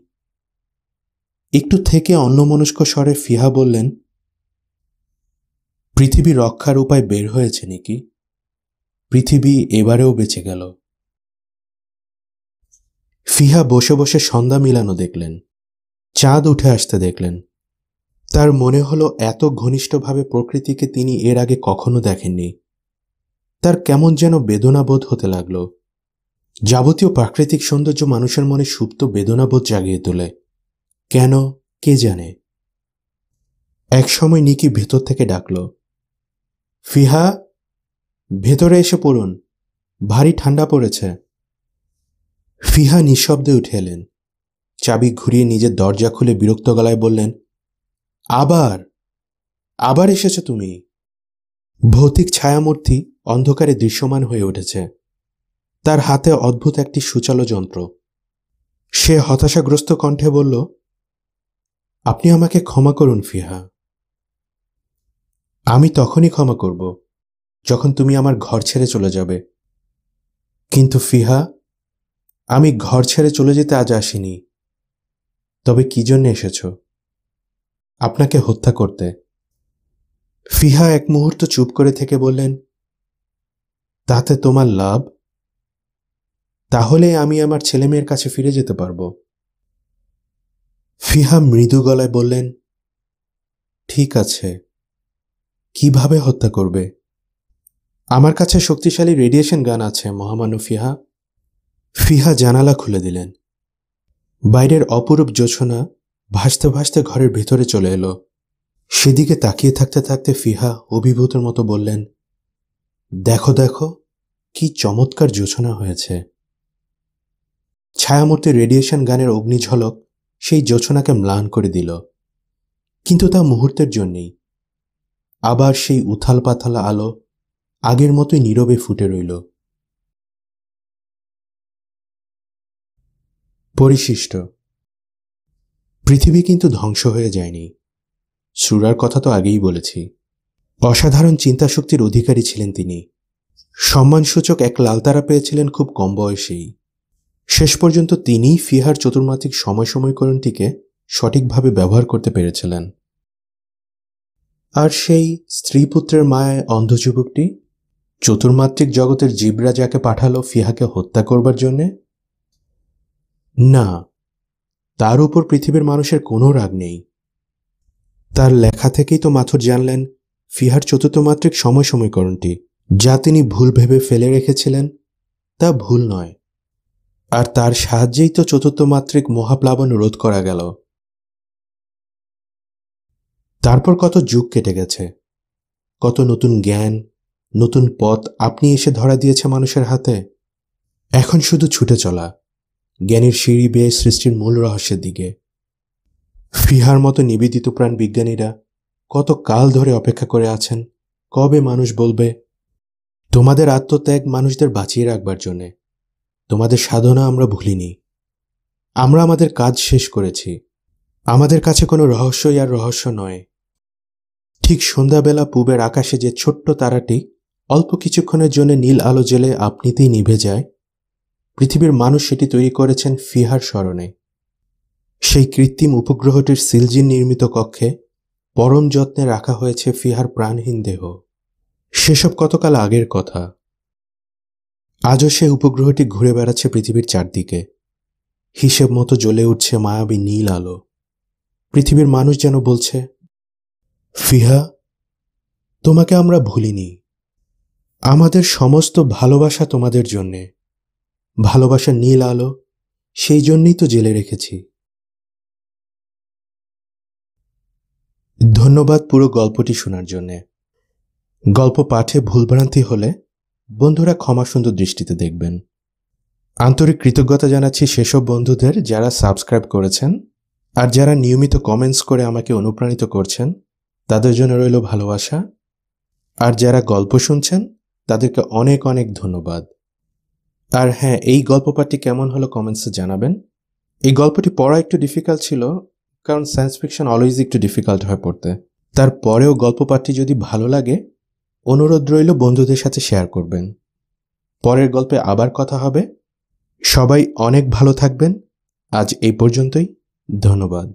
একটু থেকে অন্যমনস্ক স্বরে ফিহা বললেন পৃথিবী রক্ষার উপায় বের হয়েছে নাকি পৃথিবী এবারেও বেঁচে গেল ফিহা বসে বসে সন্ধ্যা মিলানো দেখলেন চাঁদ উঠে আসতে দেখলেন তার মনে হলো এত ঘনিষ্ঠভাবে প্রকৃতিকে তিনি এর আগে কখনো দেখেননি তার কেমন যেন বেদনাবোধ হতে লাগলো যাবতীয় প্রাকৃতিক সৌন্দর্য মানুষের মনে সুপ্ত বেদনাবোধ জাগিয়ে তোলে কেন কে জানে এক সময় নিকি ভেতর থেকে ডাকল ফিহা ভেতরে এসে পড়ুন ভারী ঠান্ডা পড়েছে ফিহা নিঃশব্দে উঠে এলেন চাবি ঘুরিয়ে নিজের দরজা খুলে বিরক্ত গলায় বললেন আবার আবার এসেছে তুমি ভৌতিক ছায়ামূর্তি অন্ধকারে দৃশ্যমান হয়ে উঠেছে তার হাতে অদ্ভুত একটি সুচালো যন্ত্র সে হতাশাগ্রস্ত কণ্ঠে বলল আপনি আমাকে ক্ষমা করুন ফিহা আমি তখনই ক্ষমা করব যখন তুমি আমার ঘর ছেড়ে চলে যাবে কিন্তু ফিহা আমি ঘর ছেড়ে চলে যেতে আজ আসিনি তবে কি জন্য এসেছ আপনাকে হত্যা করতে ফিহা এক মুহূর্ত চুপ করে থেকে বললেন তাতে তোমার লাভ তাহলে আমি আমার ছেলেমেয়ের কাছে ফিরে যেতে পারবো ফিহা মৃদু গলায় বললেন ঠিক আছে কিভাবে হত্যা করবে আমার কাছে শক্তিশালী রেডিয়েশন গান আছে মহামান্য ফিহা ফিহা জানালা খুলে দিলেন বাইরের অপরূপ জোছনা ভাসতে ভাসতে ঘরের ভেতরে চলে এলো সেদিকে তাকিয়ে থাকতে থাকতে ফিহা অভিভূতের মতো বললেন দেখো দেখো কি চমৎকার জোছনা হয়েছে ছায়ামূর্তির রেডিয়েশন গানের অগ্নিঝলক সেই জোছনাকে ম্লান করে দিল কিন্তু তা মুহূর্তের জন্যেই আবার সেই উথাল পাথাল আলো আগের মতোই নীরবে ফুটে রইল পরিশিষ্ট পৃথিবী কিন্তু ধ্বংস হয়ে যায়নি সুরার কথা তো আগেই বলেছি অসাধারণ চিন্তাশক্তির অধিকারী ছিলেন তিনি সম্মানসূচক এক লালতারা পেয়েছিলেন খুব কম বয়সেই শেষ পর্যন্ত তিনিই ফিহার চতুর্মাত্রিক সময় সময়করণটিকে সঠিকভাবে ব্যবহার করতে পেরেছিলেন আর সেই স্ত্রী পুত্রের মায়ের অন্ধ যুবকটি চতুর্মাত্রিক জগতের জীবরা যাকে পাঠালো ফিহাকে হত্যা করবার জন্যে না তার উপর পৃথিবীর মানুষের কোনো রাগ নেই তার লেখা থেকেই তো মাথুর জানলেন ফিহার চতুর্থমাত্রিক সময় সময়করণটি যা তিনি ভুল ভেবে ফেলে রেখেছিলেন তা ভুল নয় আর তার সাহায্যেই তো চতুর্থ মাত্রিক মহাপ্লাবন রোধ করা গেল তারপর কত যুগ কেটে গেছে কত নতুন জ্ঞান নতুন পথ আপনি এসে ধরা দিয়েছে মানুষের হাতে এখন শুধু ছুটে চলা জ্ঞানের সিঁড়ি বেয়ে সৃষ্টির মূল রহস্যের দিকে ফিহার মতো নিবেদিত প্রাণ বিজ্ঞানীরা কত কাল ধরে অপেক্ষা করে আছেন কবে মানুষ বলবে তোমাদের আত্মত্যাগ মানুষদের বাঁচিয়ে রাখবার জন্যে তোমাদের সাধনা আমরা ভুলিনি আমরা আমাদের কাজ শেষ করেছি আমাদের কাছে কোনো রহস্যই আর রহস্য নয় ঠিক সন্ধ্যাবেলা পূবের আকাশে যে ছোট্ট তারাটি অল্প কিছুক্ষণের জন্য নীল আলো জেলে আপনিতেই নিভে যায় পৃথিবীর মানুষ সেটি তৈরি করেছেন ফিহার স্মরণে সেই কৃত্রিম উপগ্রহটির সিলজিন নির্মিত কক্ষে পরম যত্নে রাখা হয়েছে ফিহার প্রাণহীন দেহ সেসব কতকাল আগের কথা আজও সে উপগ্রহটি ঘুরে বেড়াচ্ছে পৃথিবীর চারদিকে হিসেব মতো জ্বলে উঠছে মায়াবী নীল আলো পৃথিবীর মানুষ যেন বলছে ফিহা তোমাকে আমরা ভুলিনি আমাদের সমস্ত ভালোবাসা তোমাদের জন্যে ভালোবাসা নীল আলো সেই জন্যই তো জেলে রেখেছি ধন্যবাদ পুরো গল্পটি শোনার জন্যে গল্প পাঠে ভুলভ্রান্তি হলে বন্ধুরা ক্ষমা সুন্দর দৃষ্টিতে দেখবেন আন্তরিক কৃতজ্ঞতা জানাচ্ছি সেসব বন্ধুদের যারা সাবস্ক্রাইব করেছেন আর যারা নিয়মিত কমেন্টস করে আমাকে অনুপ্রাণিত করছেন তাদের জন্য রইল ভালোবাসা আর যারা গল্প শুনছেন তাদেরকে অনেক অনেক ধন্যবাদ আর হ্যাঁ এই গল্প পাঠটি কেমন হলো কমেন্টসে জানাবেন এই গল্পটি পড়া একটু ডিফিকাল্ট ছিল কারণ সায়েন্স ফিকশন অলওয়েজ একটু ডিফিকাল্ট হয়ে পড়তে তারপরেও গল্প পাঠটি যদি ভালো লাগে অনুরোধ রইল বন্ধুদের সাথে শেয়ার করবেন পরের গল্পে আবার কথা হবে সবাই অনেক ভালো থাকবেন আজ এই পর্যন্তই ধন্যবাদ